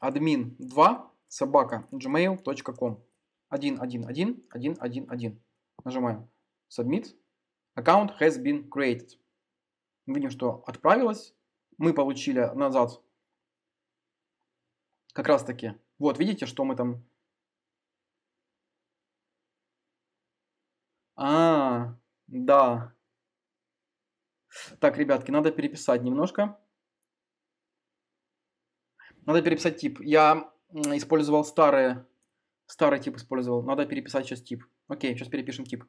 Admin 2 собака gmail.com 1.1.1.1.1. Нажимаем Submit. Account has been created. Мы видим, что отправилось. Мы получили назад как раз таки. Вот, видите, что мы там... -а. Да. Так, ребятки, надо переписать немножко. Надо переписать тип. Я использовал старые, старый тип использовал. Надо переписать сейчас тип. Окей, сейчас перепишем тип.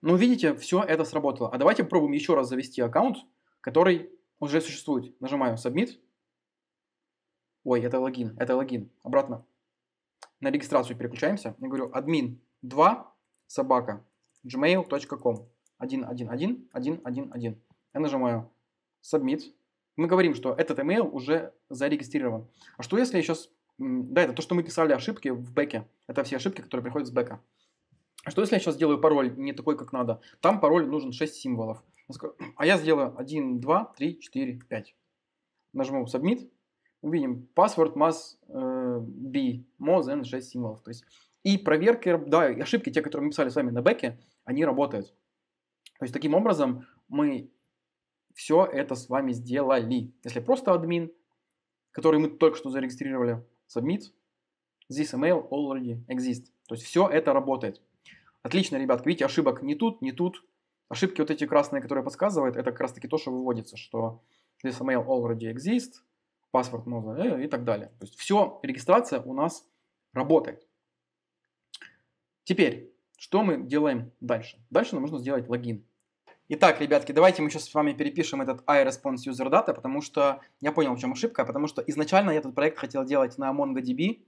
Ну, видите, все это сработало. А давайте попробуем еще раз завести аккаунт, который уже существует. Нажимаю Submit. Ой, это логин, это логин. Обратно на регистрацию переключаемся. Я говорю админ 2 собака gmail.com. 1, 1, 1, 1, 1, 1. Я нажимаю Submit. Мы говорим, что этот email уже зарегистрирован. А что если я сейчас... Да, это то, что мы писали ошибки в бэке. Это все ошибки, которые приходят с бэка. А что если я сейчас сделаю пароль не такой, как надо? Там пароль нужен 6 символов. А я сделаю 1, 2, 3, 4, 5. Нажму Submit. Увидим, password must э, be more than 6 символов. То есть, и проверки, да, и ошибки, те, которые мы писали с вами на бэке, они работают. То есть таким образом мы все это с вами сделали. Если просто админ, который мы только что зарегистрировали, submit, this email already exists. То есть все это работает. Отлично, ребят, видите, ошибок не тут, не тут. Ошибки вот эти красные, которые подсказывают, это как раз таки то, что выводится, что this email already exists, паспорт можно э, и так далее. То есть все, регистрация у нас работает. Теперь, что мы делаем дальше? Дальше нам нужно сделать логин. Итак, ребятки, давайте мы сейчас с вами перепишем этот iResponse User Data, потому что я понял, в чем ошибка, потому что изначально я этот проект хотел делать на MongoDB,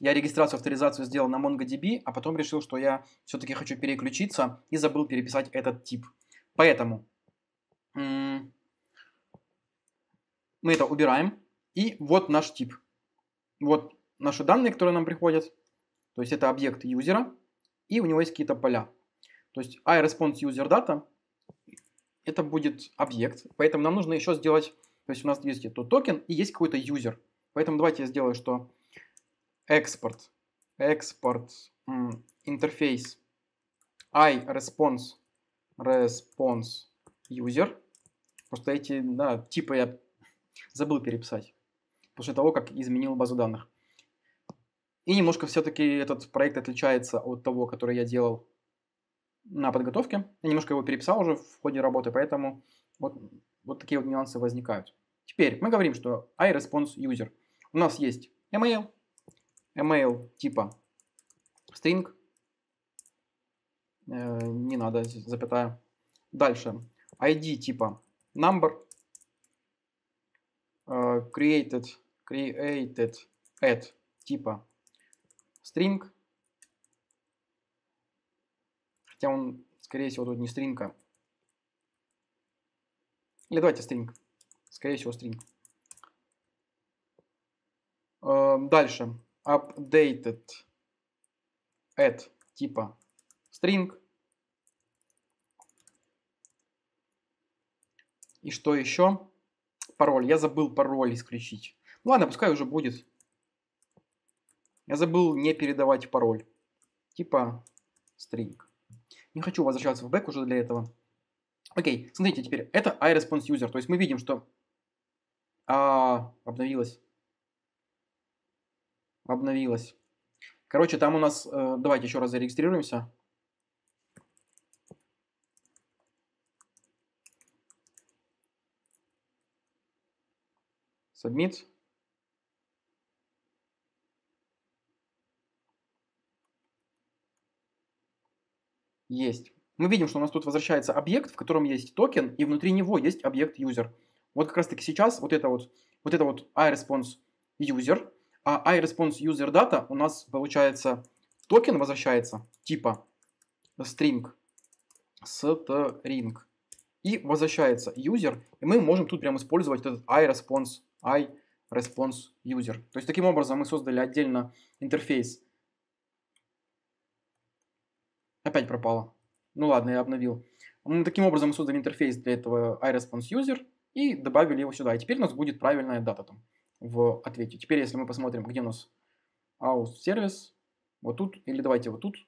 я регистрацию, авторизацию сделал на MongoDB, а потом решил, что я все-таки хочу переключиться и забыл переписать этот тип. Поэтому мы это убираем. И вот наш тип. Вот наши данные, которые нам приходят. То есть это объект юзера и у него есть какие-то поля. То есть iResponseUserData – это будет объект, поэтому нам нужно еще сделать, то есть у нас есть этот токен и есть какой-то user. Поэтому давайте я сделаю, что export экспорт interface iResponse, response user. Просто эти да, типы я забыл переписать после того, как изменил базу данных. И немножко все-таки этот проект отличается от того, который я делал на подготовке. Я немножко его переписал уже в ходе работы, поэтому вот, вот такие вот нюансы возникают. Теперь мы говорим, что iResponse user. У нас есть email, email типа string, э, не надо, запятая. Дальше, ID типа number, э, created, created, at типа string. Хотя он, скорее всего, тут не string. А- Или давайте string. Скорее всего, string. Эм, дальше. Updated at типа string. И что еще? Пароль. Я забыл пароль исключить. Ну Ладно, пускай уже будет. Я забыл не передавать пароль. Типа string. Не хочу возвращаться в бэк уже для этого. Окей, смотрите, теперь это iResponse user. То есть мы видим, что а, обновилось. Обновилось. Короче, там у нас... Э, давайте еще раз зарегистрируемся. Submit. есть. Мы видим, что у нас тут возвращается объект, в котором есть токен, и внутри него есть объект user. Вот как раз таки сейчас вот это вот, вот это вот iResponse user, а iResponse user data у нас получается токен возвращается типа string, string, и возвращается user, и мы можем тут прям использовать этот iResponse, iResponse user. То есть таким образом мы создали отдельно интерфейс Опять пропало. Ну ладно, я обновил. Мы таким образом создали интерфейс для этого iResponseUser и добавили его сюда. И теперь у нас будет правильная дата там в ответе. Теперь, если мы посмотрим, где у нас aus сервис, вот тут, или давайте вот тут.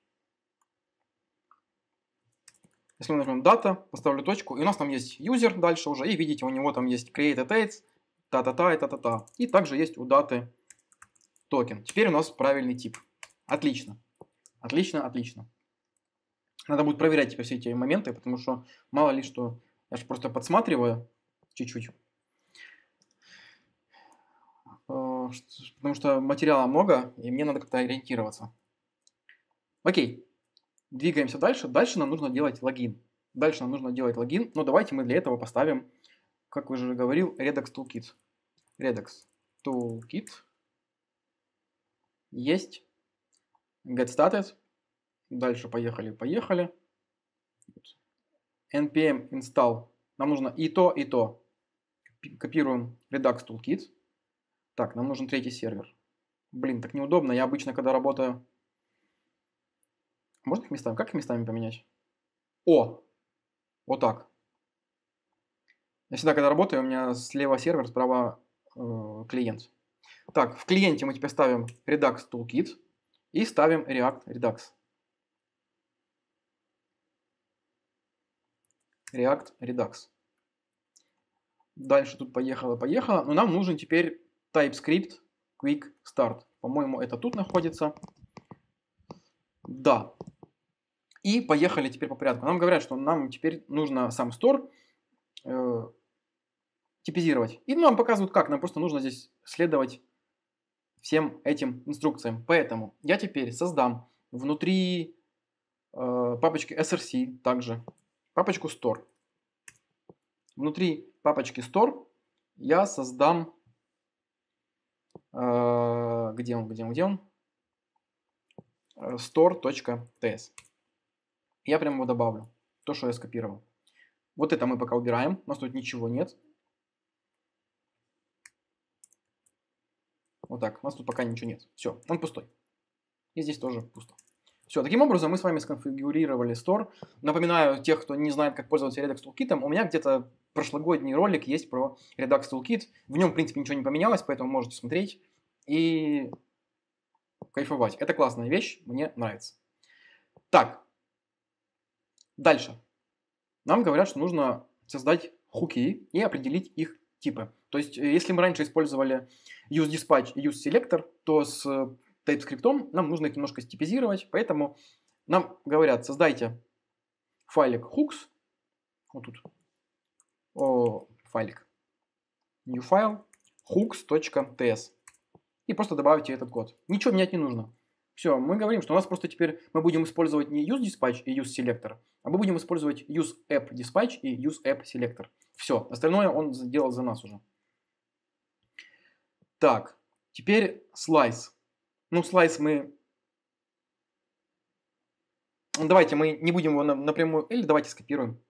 Если мы нажмем дата, поставлю точку, и у нас там есть user дальше уже, и видите, у него там есть create dates, та-та-та и та-та-та. И также есть у даты токен. Теперь у нас правильный тип. Отлично. Отлично, отлично. Надо будет проверять типа, все эти моменты, потому что мало ли что, я же просто подсматриваю чуть-чуть. Э, потому что материала много, и мне надо как-то ориентироваться. Окей, двигаемся дальше. Дальше нам нужно делать логин. Дальше нам нужно делать логин, но давайте мы для этого поставим, как уже говорил, Redux Toolkit. Redux Toolkit есть get started Дальше поехали, поехали. npm install. Нам нужно и то, и то. Копируем Redux Toolkit. Так, нам нужен третий сервер. Блин, так неудобно. Я обычно, когда работаю... Можно их местами? Как их местами поменять? О! Вот так. Я всегда, когда работаю, у меня слева сервер, справа э, клиент. Так, в клиенте мы теперь ставим Redux Toolkit и ставим React Redux. React Redux. Дальше тут поехало-поехало, но нам нужен теперь TypeScript Quick Start. По-моему, это тут находится. Да. И поехали теперь по порядку. Нам говорят, что нам теперь нужно сам store э, типизировать. И нам показывают как. Нам просто нужно здесь следовать всем этим инструкциям. Поэтому я теперь создам внутри э, папочки src также папочку store. Внутри папочки store я создам, э, где он, где он, где он, э, store.ts. Я прямо его добавлю, то, что я скопировал. Вот это мы пока убираем, у нас тут ничего нет. Вот так, у нас тут пока ничего нет. Все, он пустой. И здесь тоже пусто. Все, таким образом мы с вами сконфигурировали Store. Напоминаю, тех, кто не знает, как пользоваться Redux Toolkit, у меня где-то прошлогодний ролик есть про Redux Toolkit. В нем, в принципе, ничего не поменялось, поэтому можете смотреть и кайфовать. Это классная вещь, мне нравится. Так, дальше. Нам говорят, что нужно создать хуки и определить их типы. То есть, э, если мы раньше использовали use dispatch и use selector, то с TypeScript, нам нужно их немножко стипизировать, поэтому нам говорят, создайте файлик hooks, вот тут, о, файлик, new file, hooks.ts, и просто добавьте этот код. Ничего менять не нужно. Все, мы говорим, что у нас просто теперь мы будем использовать не use dispatch и use selector, а мы будем использовать use app dispatch и use app selector. Все, остальное он сделал за нас уже. Так, теперь slice. Ну, слайс мы... Давайте мы не будем его напрямую... Или давайте скопируем.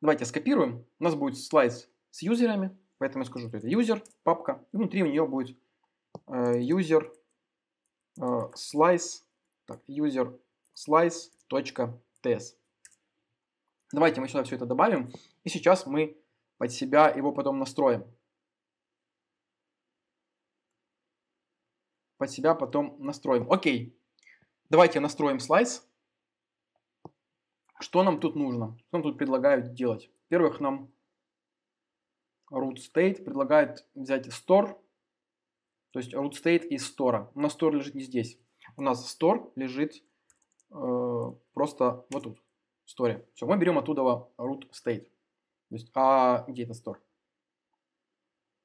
Давайте скопируем. У нас будет слайс с юзерами. Поэтому я скажу, что это юзер, папка. И внутри у нее будет э, юзер э, слайс. Так, юзер slice.ts. Давайте мы сюда все это добавим. И сейчас мы под себя его потом настроим. под себя потом настроим. Окей, давайте настроим слайс. Что нам тут нужно? Что нам тут предлагают делать? Во-первых, нам root state предлагает взять store, то есть root state из store. У нас store лежит не здесь. У нас store лежит э, просто вот тут, в store. Все, мы берем оттуда root state. То есть, а где это store?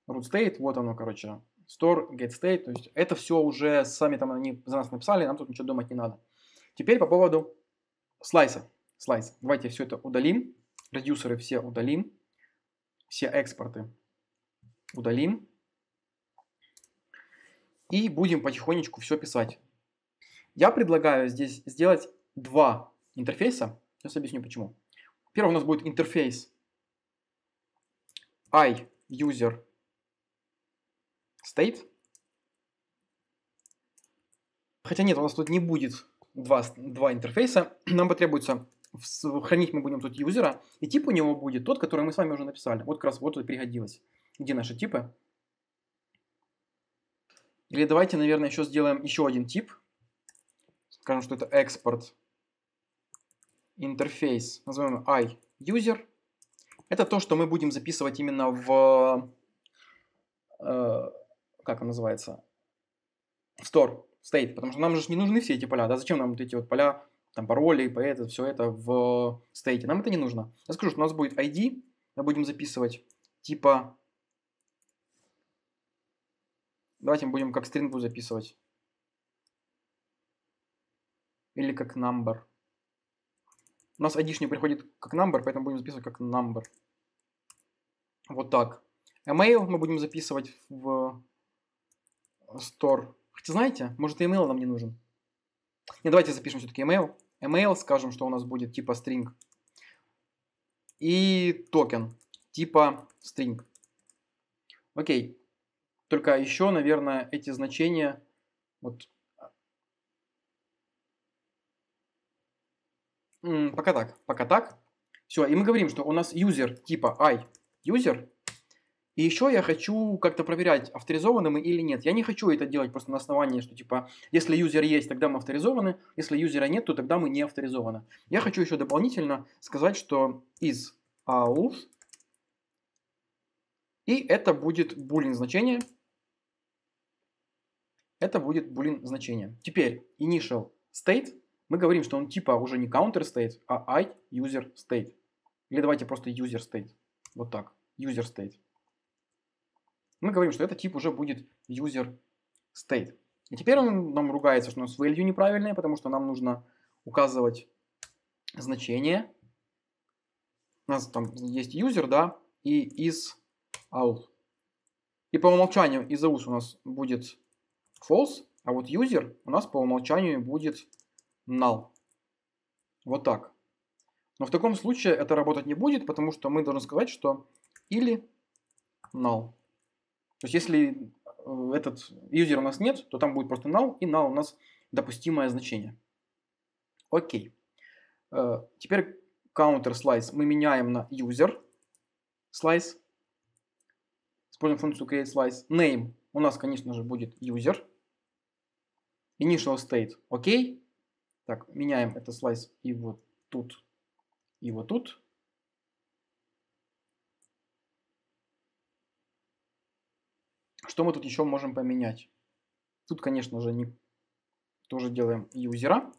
root state, вот оно, короче, store, get state, то есть это все уже сами там они за нас написали, нам тут ничего думать не надо. Теперь по поводу слайса. Слайс. Давайте все это удалим, редюсеры все удалим, все экспорты удалим. И будем потихонечку все писать. Я предлагаю здесь сделать два интерфейса. Сейчас объясню почему. Первый у нас будет интерфейс iUser стоит. Хотя нет, у нас тут не будет два, два интерфейса. Нам потребуется хранить мы будем тут юзера, и тип у него будет тот, который мы с вами уже написали. Вот как раз вот это пригодилось. Где наши типы? Или давайте, наверное, еще сделаем еще один тип. Скажем, что это экспорт интерфейс. Назовем i-user. Это то, что мы будем записывать именно в, э, как он называется, store, state, потому что нам же не нужны все эти поля, да, зачем нам вот эти вот поля, там, пароли, по это, все это в state, нам это не нужно. Я скажу, что у нас будет ID, мы будем записывать типа, давайте мы будем как стрингу записывать, или как number. У нас ID приходит как number, поэтому будем записывать как number. Вот так. Email мы будем записывать в store. Хотя знаете, может и email нам не нужен. Не, давайте запишем все-таки email. Email скажем, что у нас будет типа string. И токен типа string. Окей. Только еще, наверное, эти значения вот Пока так, пока так. Все, и мы говорим, что у нас user типа i, user, и еще я хочу как-то проверять, авторизованы мы или нет. Я не хочу это делать просто на основании, что типа, если юзер есть, тогда мы авторизованы, если юзера нет, то тогда мы не авторизованы. Я хочу еще дополнительно сказать, что из aus, и это будет boolean значение, это будет boolean значение. Теперь initial state, мы говорим, что он типа уже не counter state, а i user state. Или давайте просто user state, вот так, user state мы говорим, что этот тип уже будет user state. И теперь он нам ругается, что у нас value неправильное, потому что нам нужно указывать значение. У нас там есть user, да, и is out. И по умолчанию из aus у нас будет false, а вот user у нас по умолчанию будет null. Вот так. Но в таком случае это работать не будет, потому что мы должны сказать, что или null. То есть, если э, этот юзер у нас нет, то там будет просто null, и null у нас допустимое значение. Окей. Э, теперь counter slice мы меняем на user slice. Используем функцию create slice. Name у нас, конечно же, будет user. Initial state окей. Так, меняем это slice и вот тут, и вот тут. Что мы тут еще можем поменять? Тут, конечно же, не... тоже делаем юзера.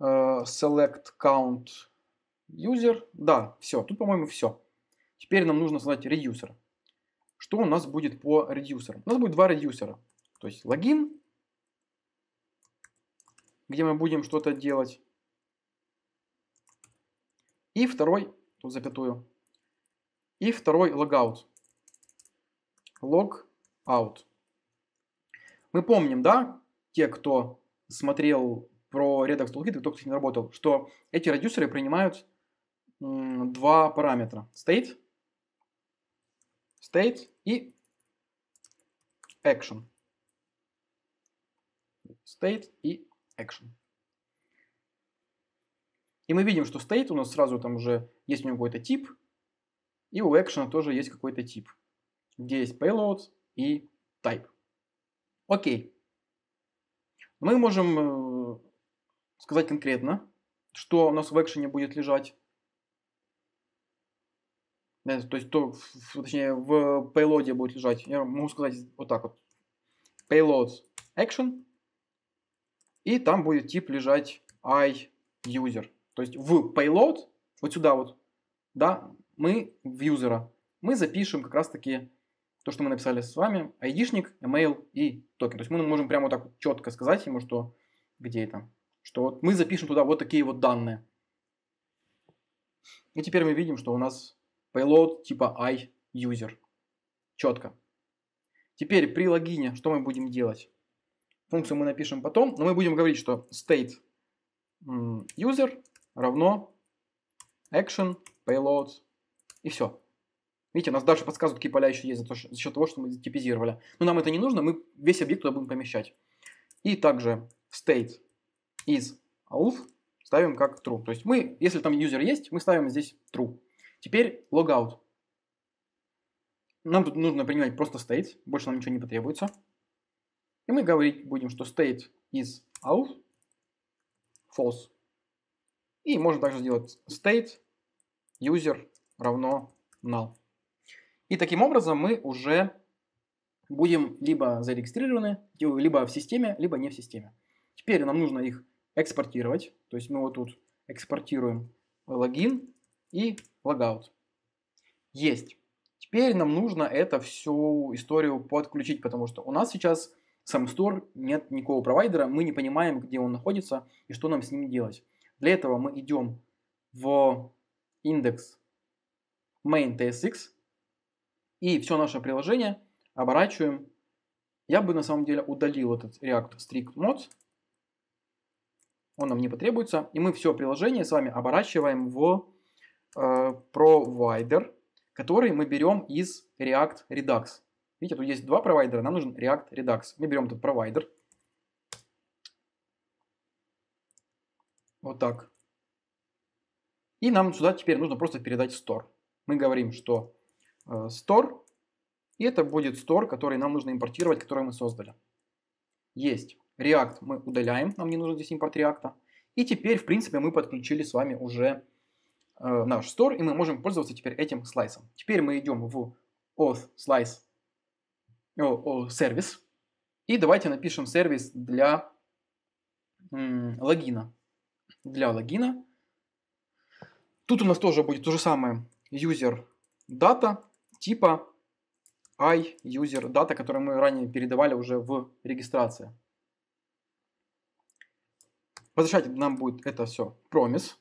Э, select count user. Да, все. Тут, по-моему, все. Теперь нам нужно создать редюсер. Что у нас будет по редюсерам? У нас будет два редюсера. То есть логин, где мы будем что-то делать. И второй, тут запятую. И второй логаут log out. Мы помним, да, те, кто смотрел про Redux Toolkit, и кто с ним работал, что эти редюсеры принимают два параметра. State, state и action. State и action. И мы видим, что state у нас сразу там уже есть у него какой-то тип, и у action тоже есть какой-то тип где есть payloads и type. Окей. Мы можем э, сказать конкретно, что у нас в экшене будет лежать. то есть то, в, точнее, в payload будет лежать. Я могу сказать вот так вот. Payload action. И там будет тип лежать i user. То есть в payload, вот сюда вот, да, мы в юзера, мы запишем как раз таки то, что мы написали с вами, айдишник, email и токен. То есть мы можем прямо вот так вот четко сказать ему, что где это, что вот мы запишем туда вот такие вот данные. И теперь мы видим, что у нас payload типа i-user. Четко. Теперь при логине что мы будем делать? Функцию мы напишем потом, но мы будем говорить, что state user равно action payload и все. Видите, у нас дальше подсказывают, какие поля еще есть за, то, за счет того, что мы типизировали. Но нам это не нужно, мы весь объект туда будем помещать. И также state is auth ставим как true. То есть мы, если там user есть, мы ставим здесь true. Теперь logout. Нам тут нужно принимать просто state, больше нам ничего не потребуется. И мы говорить будем, что state is auth false. И можно также сделать state user равно null. И таким образом мы уже будем либо зарегистрированы, типа, либо в системе, либо не в системе. Теперь нам нужно их экспортировать. То есть мы вот тут экспортируем логин и логаут. Есть. Теперь нам нужно это всю историю подключить, потому что у нас сейчас сам Store нет никакого провайдера, мы не понимаем, где он находится и что нам с ним делать. Для этого мы идем в индекс main.tsx и все наше приложение оборачиваем. Я бы на самом деле удалил этот React Strict Mods. Он нам не потребуется. И мы все приложение с вами оборачиваем в э, провайдер, который мы берем из React Redux. Видите, тут есть два провайдера, нам нужен React Redux. Мы берем этот провайдер. Вот так. И нам сюда теперь нужно просто передать store. Мы говорим, что store, э, и это будет store, который нам нужно импортировать, который мы создали. Есть. React мы удаляем, нам не нужен здесь импорт React. И теперь, в принципе, мы подключили с вами уже э, наш store, и мы можем пользоваться теперь этим слайсом. Теперь мы идем в auth slice о, о, сервис. И давайте напишем сервис для логина. Для логина. Тут у нас тоже будет то же самое user data типа i-user data, который мы ранее передавали уже в регистрации. Возвращать нам будет это все promise.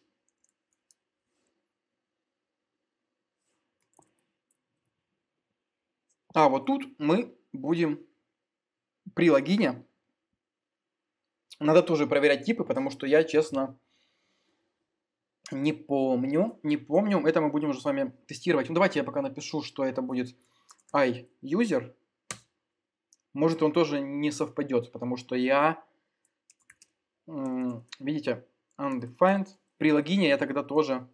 А вот тут мы будем при логине. Надо тоже проверять типы, потому что я, честно, не помню, не помню. Это мы будем уже с вами тестировать. Ну, давайте я пока напишу, что это будет iUser. Может, он тоже не совпадет, потому что я, видите, undefined. При логине я тогда тоже...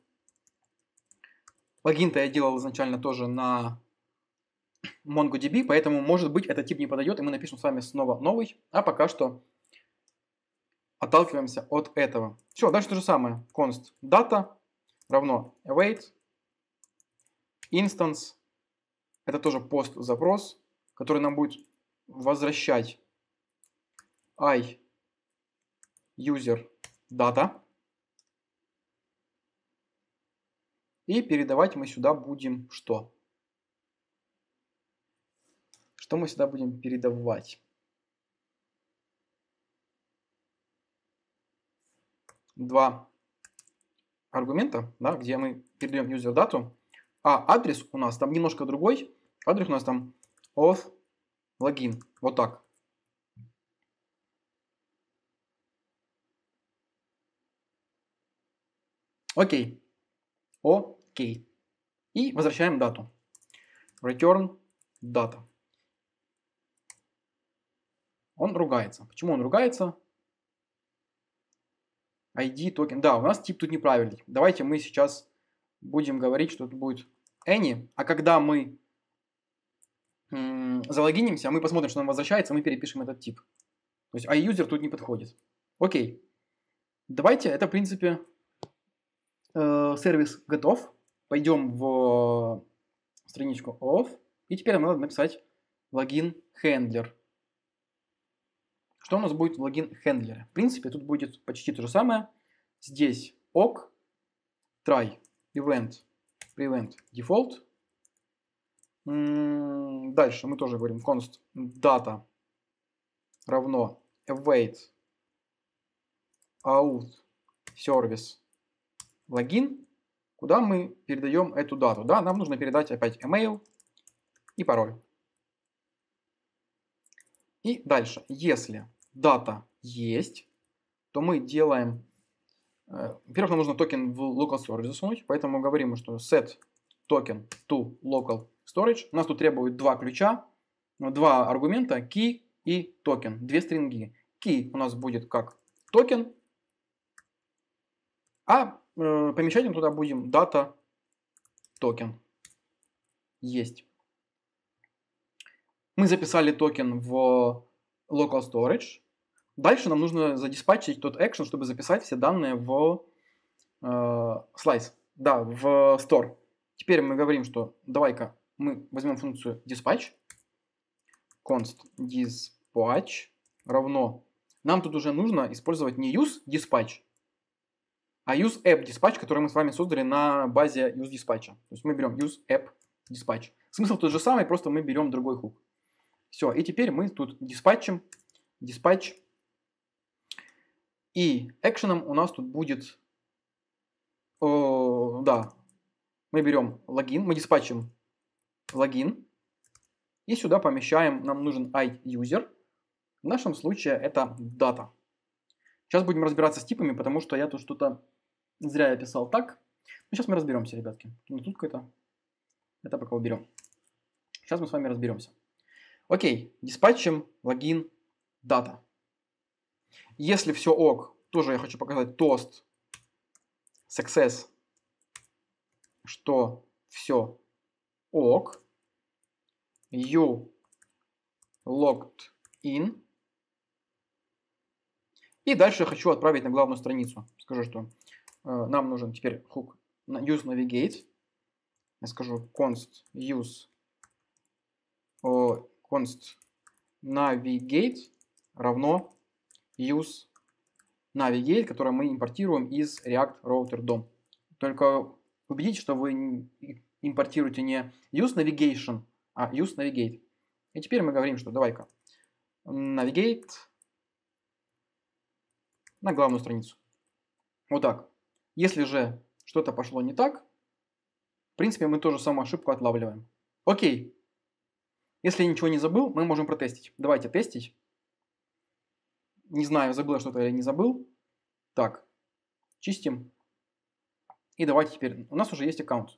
Логин-то я делал изначально тоже на MongoDB, поэтому, может быть, этот тип не подойдет, и мы напишем с вами снова новый. А пока что отталкиваемся от этого. Все, дальше то же самое. const data равно await instance. Это тоже пост-запрос, который нам будет возвращать i user data. И передавать мы сюда будем что? Что мы сюда будем передавать? два аргумента, да, где мы передаем user дату, а адрес у нас там немножко другой. Адрес у нас там of login. Вот так. Окей. Окей. И возвращаем дату. Return data. Он ругается. Почему он ругается? ID токен. Да, у нас тип тут неправильный. Давайте мы сейчас будем говорить, что тут будет any, а когда мы залогинимся, мы посмотрим, что нам возвращается, мы перепишем этот тип. То есть iUser тут не подходит. Окей. Давайте, это в принципе э, сервис готов. Пойдем в страничку off. И теперь нам надо написать логин handler что у нас будет логин хендлера. В принципе, тут будет почти то же самое. Здесь ok, try, event, prevent, default. Дальше мы тоже говорим const data равно await out service login, куда мы передаем эту дату. Да, нам нужно передать опять email и пароль. И дальше, если дата есть, то мы делаем... Э, во-первых, нам нужно токен в local storage засунуть, поэтому говорим, что set token to local storage. У нас тут требуют два ключа, два аргумента, key и токен, две стринги. Key у нас будет как токен, а э, помещать туда будем дата токен. Есть. Мы записали токен в local storage. Дальше нам нужно задиспатчить тот экшен, чтобы записать все данные в э, слайс, да, в store. Теперь мы говорим, что давай-ка мы возьмем функцию dispatch, const dispatch равно. Нам тут уже нужно использовать не use dispatch, а use app dispatch, который мы с вами создали на базе use dispatch. То есть мы берем use app dispatch. Смысл тот же самый, просто мы берем другой хук. Все, и теперь мы тут диспатчим, диспатч и экшеном у нас тут будет... О, э, да. Мы берем логин, мы диспатчим логин. И сюда помещаем, нам нужен i-user. В нашем случае это дата. Сейчас будем разбираться с типами, потому что я тут что-то зря я писал так. Ну, сейчас мы разберемся, ребятки. Ну, тут какое-то... Это пока уберем. Сейчас мы с вами разберемся. Окей, диспатчим, логин, дата. Если все ок, тоже я хочу показать тост success, что все ок. You logged in. И дальше я хочу отправить на главную страницу. Скажу, что э, нам нужен теперь хук use navigate. Я скажу const use о, const navigate равно use Navigate, которое мы импортируем из React Router DOM. Только убедитесь, что вы импортируете не use navigation, а use navigate. И теперь мы говорим, что давай-ка navigate на главную страницу. Вот так. Если же что-то пошло не так, в принципе, мы же самую ошибку отлавливаем. Окей. Если я ничего не забыл, мы можем протестить. Давайте тестить. Не знаю, забыл что-то или не забыл. Так, чистим. И давайте теперь, у нас уже есть аккаунт.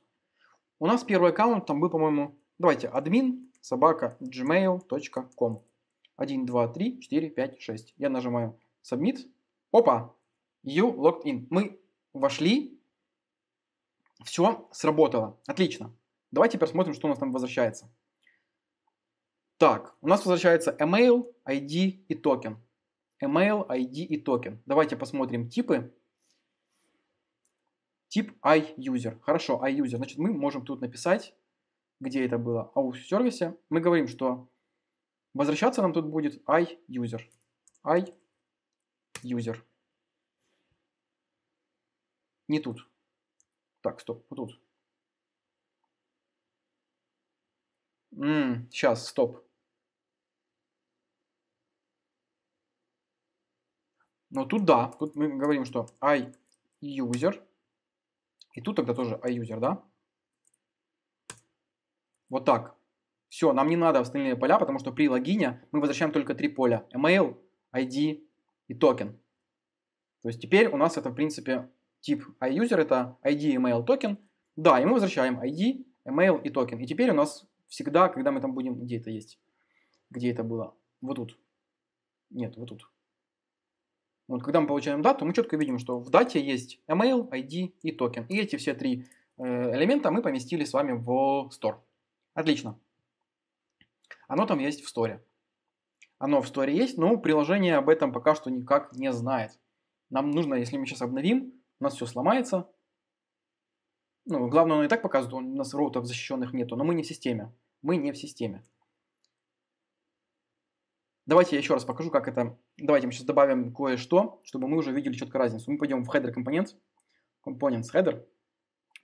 У нас первый аккаунт там был, по-моему, давайте, админ собака gmail.com. 1, 2, 3, 4, 5, 6. Я нажимаю submit. Опа! You logged in. Мы вошли. Все сработало. Отлично. Давайте теперь смотрим, что у нас там возвращается. Так, у нас возвращается email, ID и токен email, ID и токен. Давайте посмотрим типы. Тип iUser. Хорошо, iUser. Значит, мы можем тут написать, где это было, а у сервисе мы говорим, что возвращаться нам тут будет iUser. iUser. Не тут. Так, стоп, вот тут. М -м, сейчас, стоп. Но тут да, тут мы говорим, что iUser, и тут тогда тоже iUser, да? Вот так. Все, нам не надо остальные поля, потому что при логине мы возвращаем только три поля. Email, ID и токен. То есть теперь у нас это, в принципе, тип iUser, это ID, email, токен. Да, и мы возвращаем ID, email и токен. И теперь у нас всегда, когда мы там будем, где это есть, где это было, вот тут. Нет, вот тут. Вот когда мы получаем дату, мы четко видим, что в дате есть email, ID и токен. И эти все три э, элемента мы поместили с вами в store. Отлично. Оно там есть в сторе. Оно в сторе есть, но приложение об этом пока что никак не знает. Нам нужно, если мы сейчас обновим, у нас все сломается. Ну, главное, оно и так показывает, у нас роутов защищенных нету, но мы не в системе. Мы не в системе. Давайте я еще раз покажу, как это... Давайте мы сейчас добавим кое-что, чтобы мы уже видели четко разницу. Мы пойдем в header components, components header.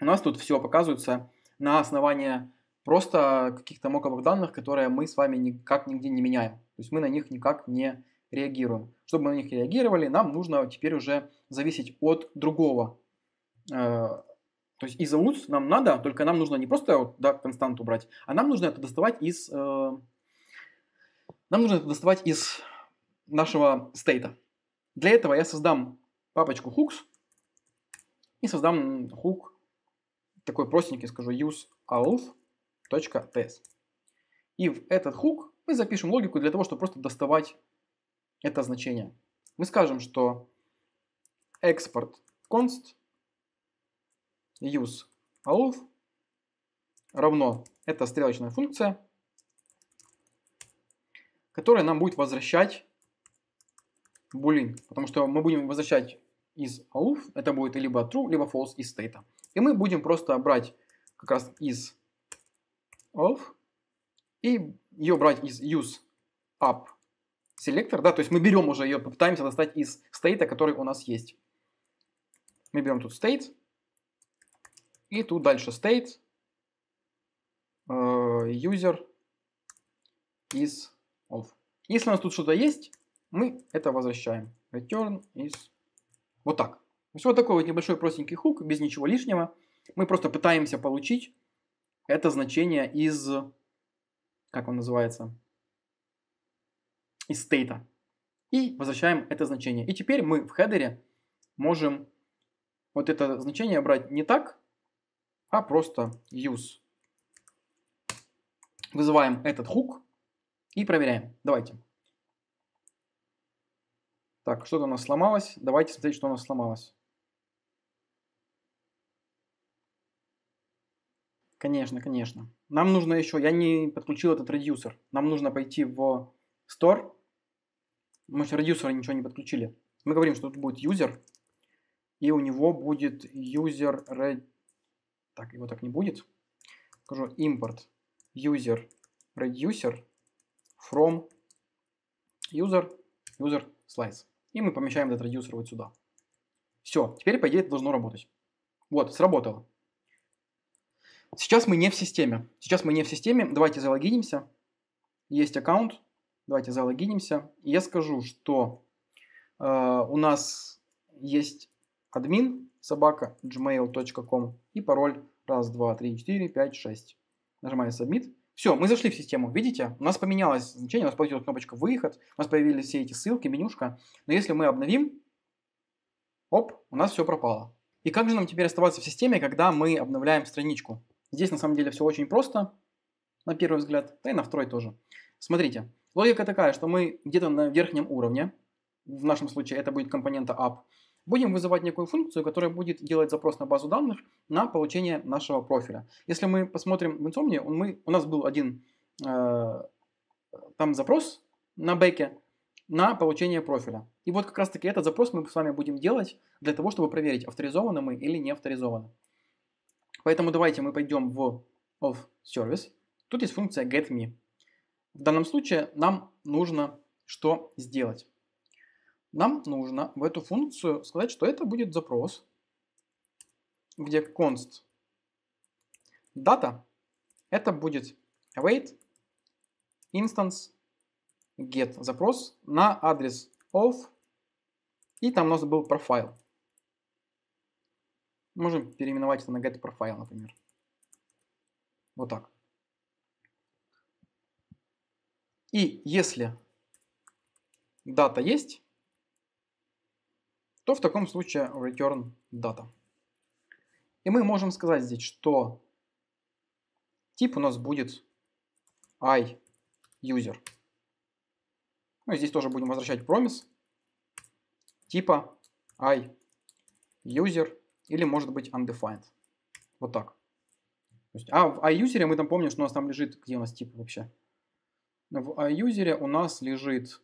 У нас тут все показывается на основании просто каких-то моковых данных, которые мы с вами никак нигде не меняем. То есть мы на них никак не реагируем. Чтобы мы на них реагировали, нам нужно теперь уже зависеть от другого. Э, то есть из AUTS нам надо, только нам нужно не просто да, константу брать, а нам нужно это доставать из э, нам нужно это доставать из нашего стейта. Для этого я создам папочку hooks и создам hook такой простенький, скажу use auth.ts. И в этот хук мы запишем логику для того, чтобы просто доставать это значение. Мы скажем, что export const use равно, это стрелочная функция, которая нам будет возвращать boolean, потому что мы будем возвращать из ауф, это будет либо true, либо false из state. И мы будем просто брать как раз из of и ее брать из use up selector, да, то есть мы берем уже ее, попытаемся достать из стейта, который у нас есть. Мы берем тут state, и тут дальше state, э, user из of. Если у нас тут что-то есть, мы это возвращаем. Return is... Вот так. Все вот такой вот небольшой простенький хук, без ничего лишнего. Мы просто пытаемся получить это значение из... Как он называется? Из стейта. И возвращаем это значение. И теперь мы в хедере можем вот это значение брать не так, а просто use. Вызываем этот хук, и проверяем. Давайте. Так, что-то у нас сломалось. Давайте смотреть, что у нас сломалось. Конечно, конечно. Нам нужно еще, я не подключил этот редюсер. Нам нужно пойти в Store. Мы же редюсера ничего не подключили. Мы говорим, что тут будет user. И у него будет user... Red... Так, его так не будет. Скажу import user reducer from user, user slice. И мы помещаем этот редюсер вот сюда. Все, теперь, по идее, это должно работать. Вот, сработало. Сейчас мы не в системе. Сейчас мы не в системе. Давайте залогинимся. Есть аккаунт. Давайте залогинимся. Я скажу, что э, у нас есть админ собака gmail.com и пароль 1, 2, 3, 4, 5, 6. Нажимаю submit. Все, мы зашли в систему, видите? У нас поменялось значение, у нас появилась кнопочка «Выход», у нас появились все эти ссылки, менюшка. Но если мы обновим, оп, у нас все пропало. И как же нам теперь оставаться в системе, когда мы обновляем страничку? Здесь на самом деле все очень просто, на первый взгляд, да и на второй тоже. Смотрите, логика такая, что мы где-то на верхнем уровне, в нашем случае это будет компонента app, будем вызывать некую функцию, которая будет делать запрос на базу данных на получение нашего профиля. Если мы посмотрим в Insomnia, мы, у нас был один э, там запрос на бэке на получение профиля. И вот как раз-таки этот запрос мы с вами будем делать для того, чтобы проверить, авторизованы мы или не авторизованы. Поэтому давайте мы пойдем в of service. Тут есть функция getMe. В данном случае нам нужно что сделать? Нам нужно в эту функцию сказать, что это будет запрос, где const data это будет await instance get запрос на адрес of и там у нас был профайл. Можем переименовать это на get профайл, например. Вот так. И если дата есть, то в таком случае return data. И мы можем сказать здесь, что тип у нас будет i user. Ну и здесь тоже будем возвращать промис типа i user или может быть undefined. Вот так. а в iUser мы там помним, что у нас там лежит, где у нас тип вообще? В iUser у нас лежит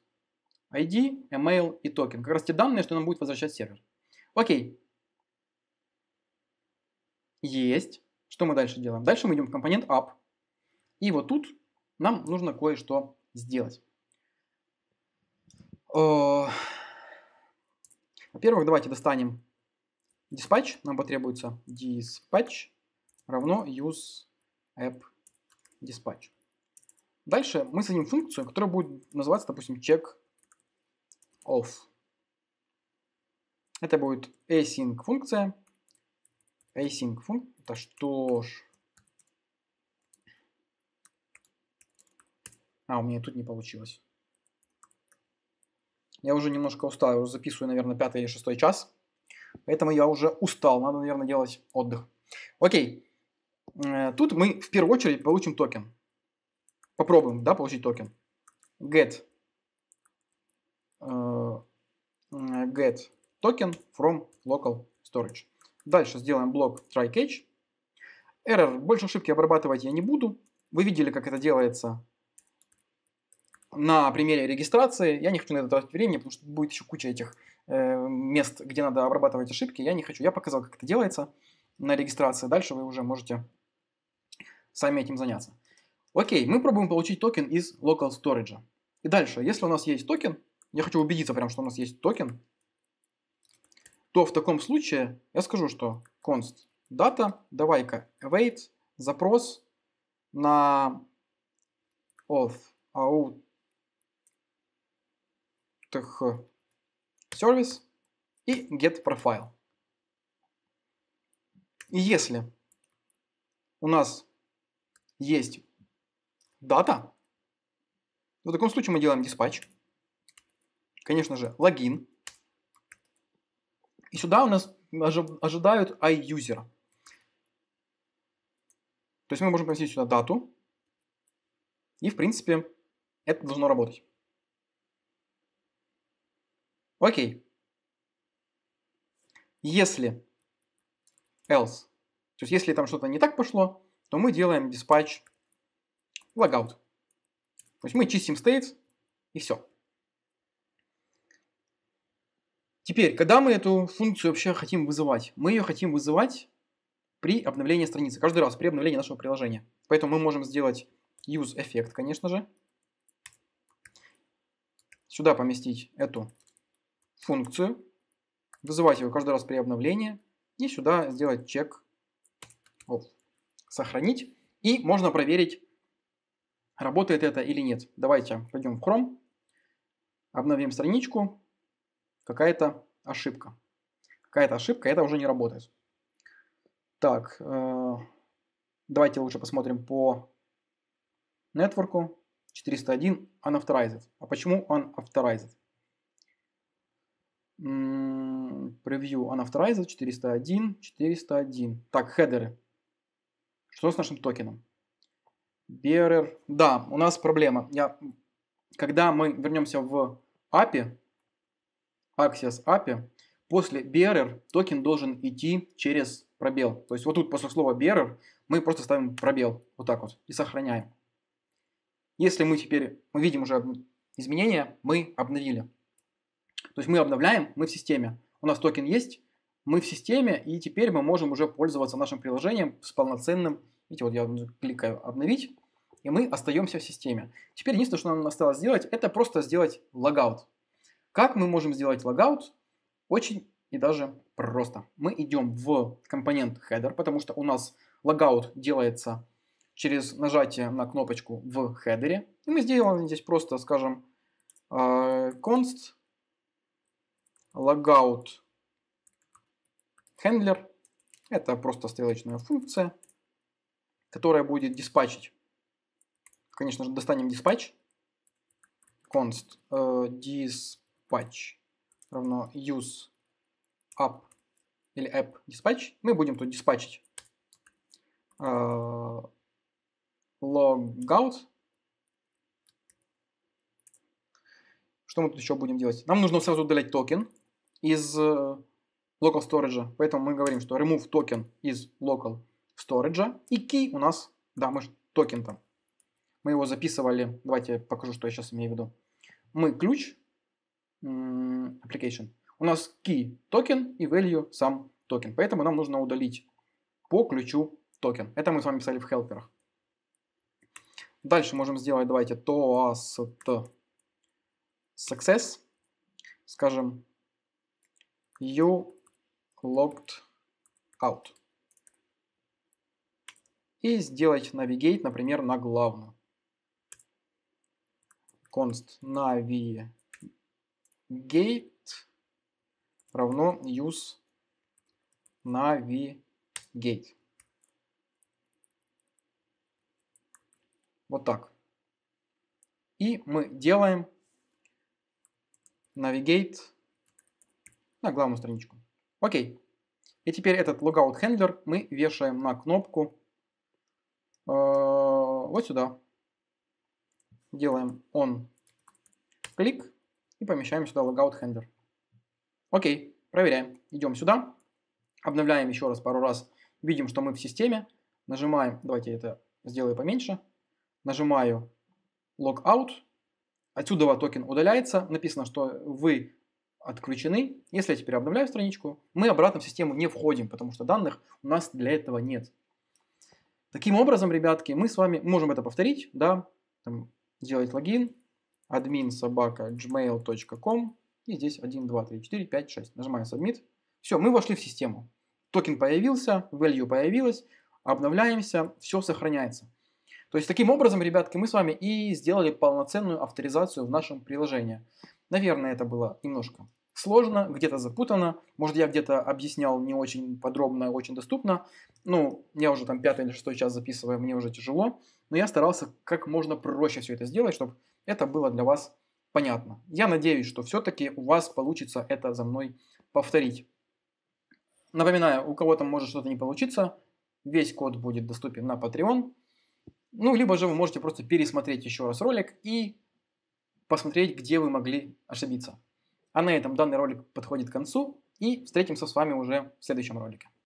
ID, email и токен. Как раз те данные, что нам будет возвращать сервер. Окей. Есть. Что мы дальше делаем? Дальше мы идем в компонент app. И вот тут нам нужно кое-что сделать. Э, во-первых, давайте достанем dispatch. Нам потребуется dispatch равно use app dispatch. Дальше мы создадим функцию, которая будет называться, допустим, check Of, Это будет async функция. Async функция. Да что ж. А, у меня тут не получилось. Я уже немножко устал, я уже записываю, наверное, пятый или шестой час. Поэтому я уже устал, надо, наверное, делать отдых. Окей. Э, тут мы в первую очередь получим токен. Попробуем, да, получить токен. Get Э, get token from local storage. Дальше сделаем блок try-catch. Error. Больше ошибки обрабатывать я не буду. Вы видели, как это делается на примере регистрации. Я не хочу на это тратить время, потому что будет еще куча этих э, мест, где надо обрабатывать ошибки. Я не хочу. Я показал, как это делается на регистрации. Дальше вы уже можете сами этим заняться. Окей, мы пробуем получить токен из local storage. И дальше, если у нас есть токен, я хочу убедиться прям, что у нас есть токен, то в таком случае я скажу, что const data, давай-ка await, запрос на auth out service и get profile. И если у нас есть дата, в таком случае мы делаем dispatch конечно же, логин. И сюда у нас ожидают iUser. То есть мы можем поместить сюда дату. И, в принципе, это должно работать. Окей. Если else, то есть если там что-то не так пошло, то мы делаем dispatch logout. То есть мы чистим states и все. Теперь, когда мы эту функцию вообще хотим вызывать? Мы ее хотим вызывать при обновлении страницы, каждый раз при обновлении нашего приложения. Поэтому мы можем сделать use эффект, конечно же. Сюда поместить эту функцию, вызывать ее каждый раз при обновлении, и сюда сделать чек Сохранить. И можно проверить, работает это или нет. Давайте пойдем в Chrome, обновим страничку, какая-то ошибка. Какая-то ошибка, это уже не работает. Так, э, давайте лучше посмотрим по нетворку. 401 unauthorized. А почему unauthorized? Превью unauthorized 401, 401. Так, хедеры. Что с нашим токеном? Bearer. Да, у нас проблема. Я... Когда мы вернемся в API, Axios API, после bearer токен должен идти через пробел. То есть вот тут после слова bearer мы просто ставим пробел, вот так вот, и сохраняем. Если мы теперь, мы видим уже изменения, мы обновили. То есть мы обновляем, мы в системе. У нас токен есть, мы в системе, и теперь мы можем уже пользоваться нашим приложением с полноценным. Видите, вот я кликаю «Обновить», и мы остаемся в системе. Теперь единственное, что нам осталось сделать, это просто сделать логаут. Как мы можем сделать логаут? Очень и даже просто. Мы идем в компонент header, потому что у нас логаут делается через нажатие на кнопочку в хедере. И мы сделаем здесь просто, скажем, э, const logout handler. Это просто стрелочная функция, которая будет диспатчить. Конечно же, достанем диспатч. const э, dispatch patch равно use app или app dispatch, мы будем тут диспатчить э, logout. Что мы тут еще будем делать? Нам нужно сразу удалять токен из э, local storage, поэтому мы говорим, что remove token из local storage, и key у нас, да, мы токен там. Мы его записывали, давайте покажу, что я сейчас имею в виду. Мы ключ application. У нас key токен и value сам токен. Поэтому нам нужно удалить по ключу токен. Это мы с вами писали в хелперах. Дальше можем сделать, давайте, toast success. Скажем, you logged out. И сделать navigate, например, на главную. const navigate Gate равно use navigate. Вот так. И мы делаем navigate на главную страничку. Окей. И теперь этот logout handler мы вешаем на кнопку э, вот сюда. Делаем on клик и помещаем сюда logout handler. Окей, проверяем. Идем сюда, обновляем еще раз пару раз, видим, что мы в системе, нажимаем, давайте это сделаю поменьше, нажимаю logout, отсюда токен удаляется, написано, что вы отключены. Если я теперь обновляю страничку, мы обратно в систему не входим, потому что данных у нас для этого нет. Таким образом, ребятки, мы с вами можем это повторить, да, там, делать логин, админ собака gmail.com и здесь 1, 2, 3, 4, 5, 6. Нажимаю Submit. Все, мы вошли в систему. Токен появился, value появилась, обновляемся, все сохраняется. То есть таким образом, ребятки, мы с вами и сделали полноценную авторизацию в нашем приложении. Наверное, это было немножко сложно, где-то запутано. Может, я где-то объяснял не очень подробно, очень доступно. Ну, я уже там пятый или шестой час записываю, мне уже тяжело. Но я старался как можно проще все это сделать, чтобы это было для вас понятно. Я надеюсь, что все-таки у вас получится это за мной повторить. Напоминаю, у кого-то может что-то не получиться, весь код будет доступен на Patreon. Ну, либо же вы можете просто пересмотреть еще раз ролик и посмотреть, где вы могли ошибиться. А на этом данный ролик подходит к концу, и встретимся с вами уже в следующем ролике.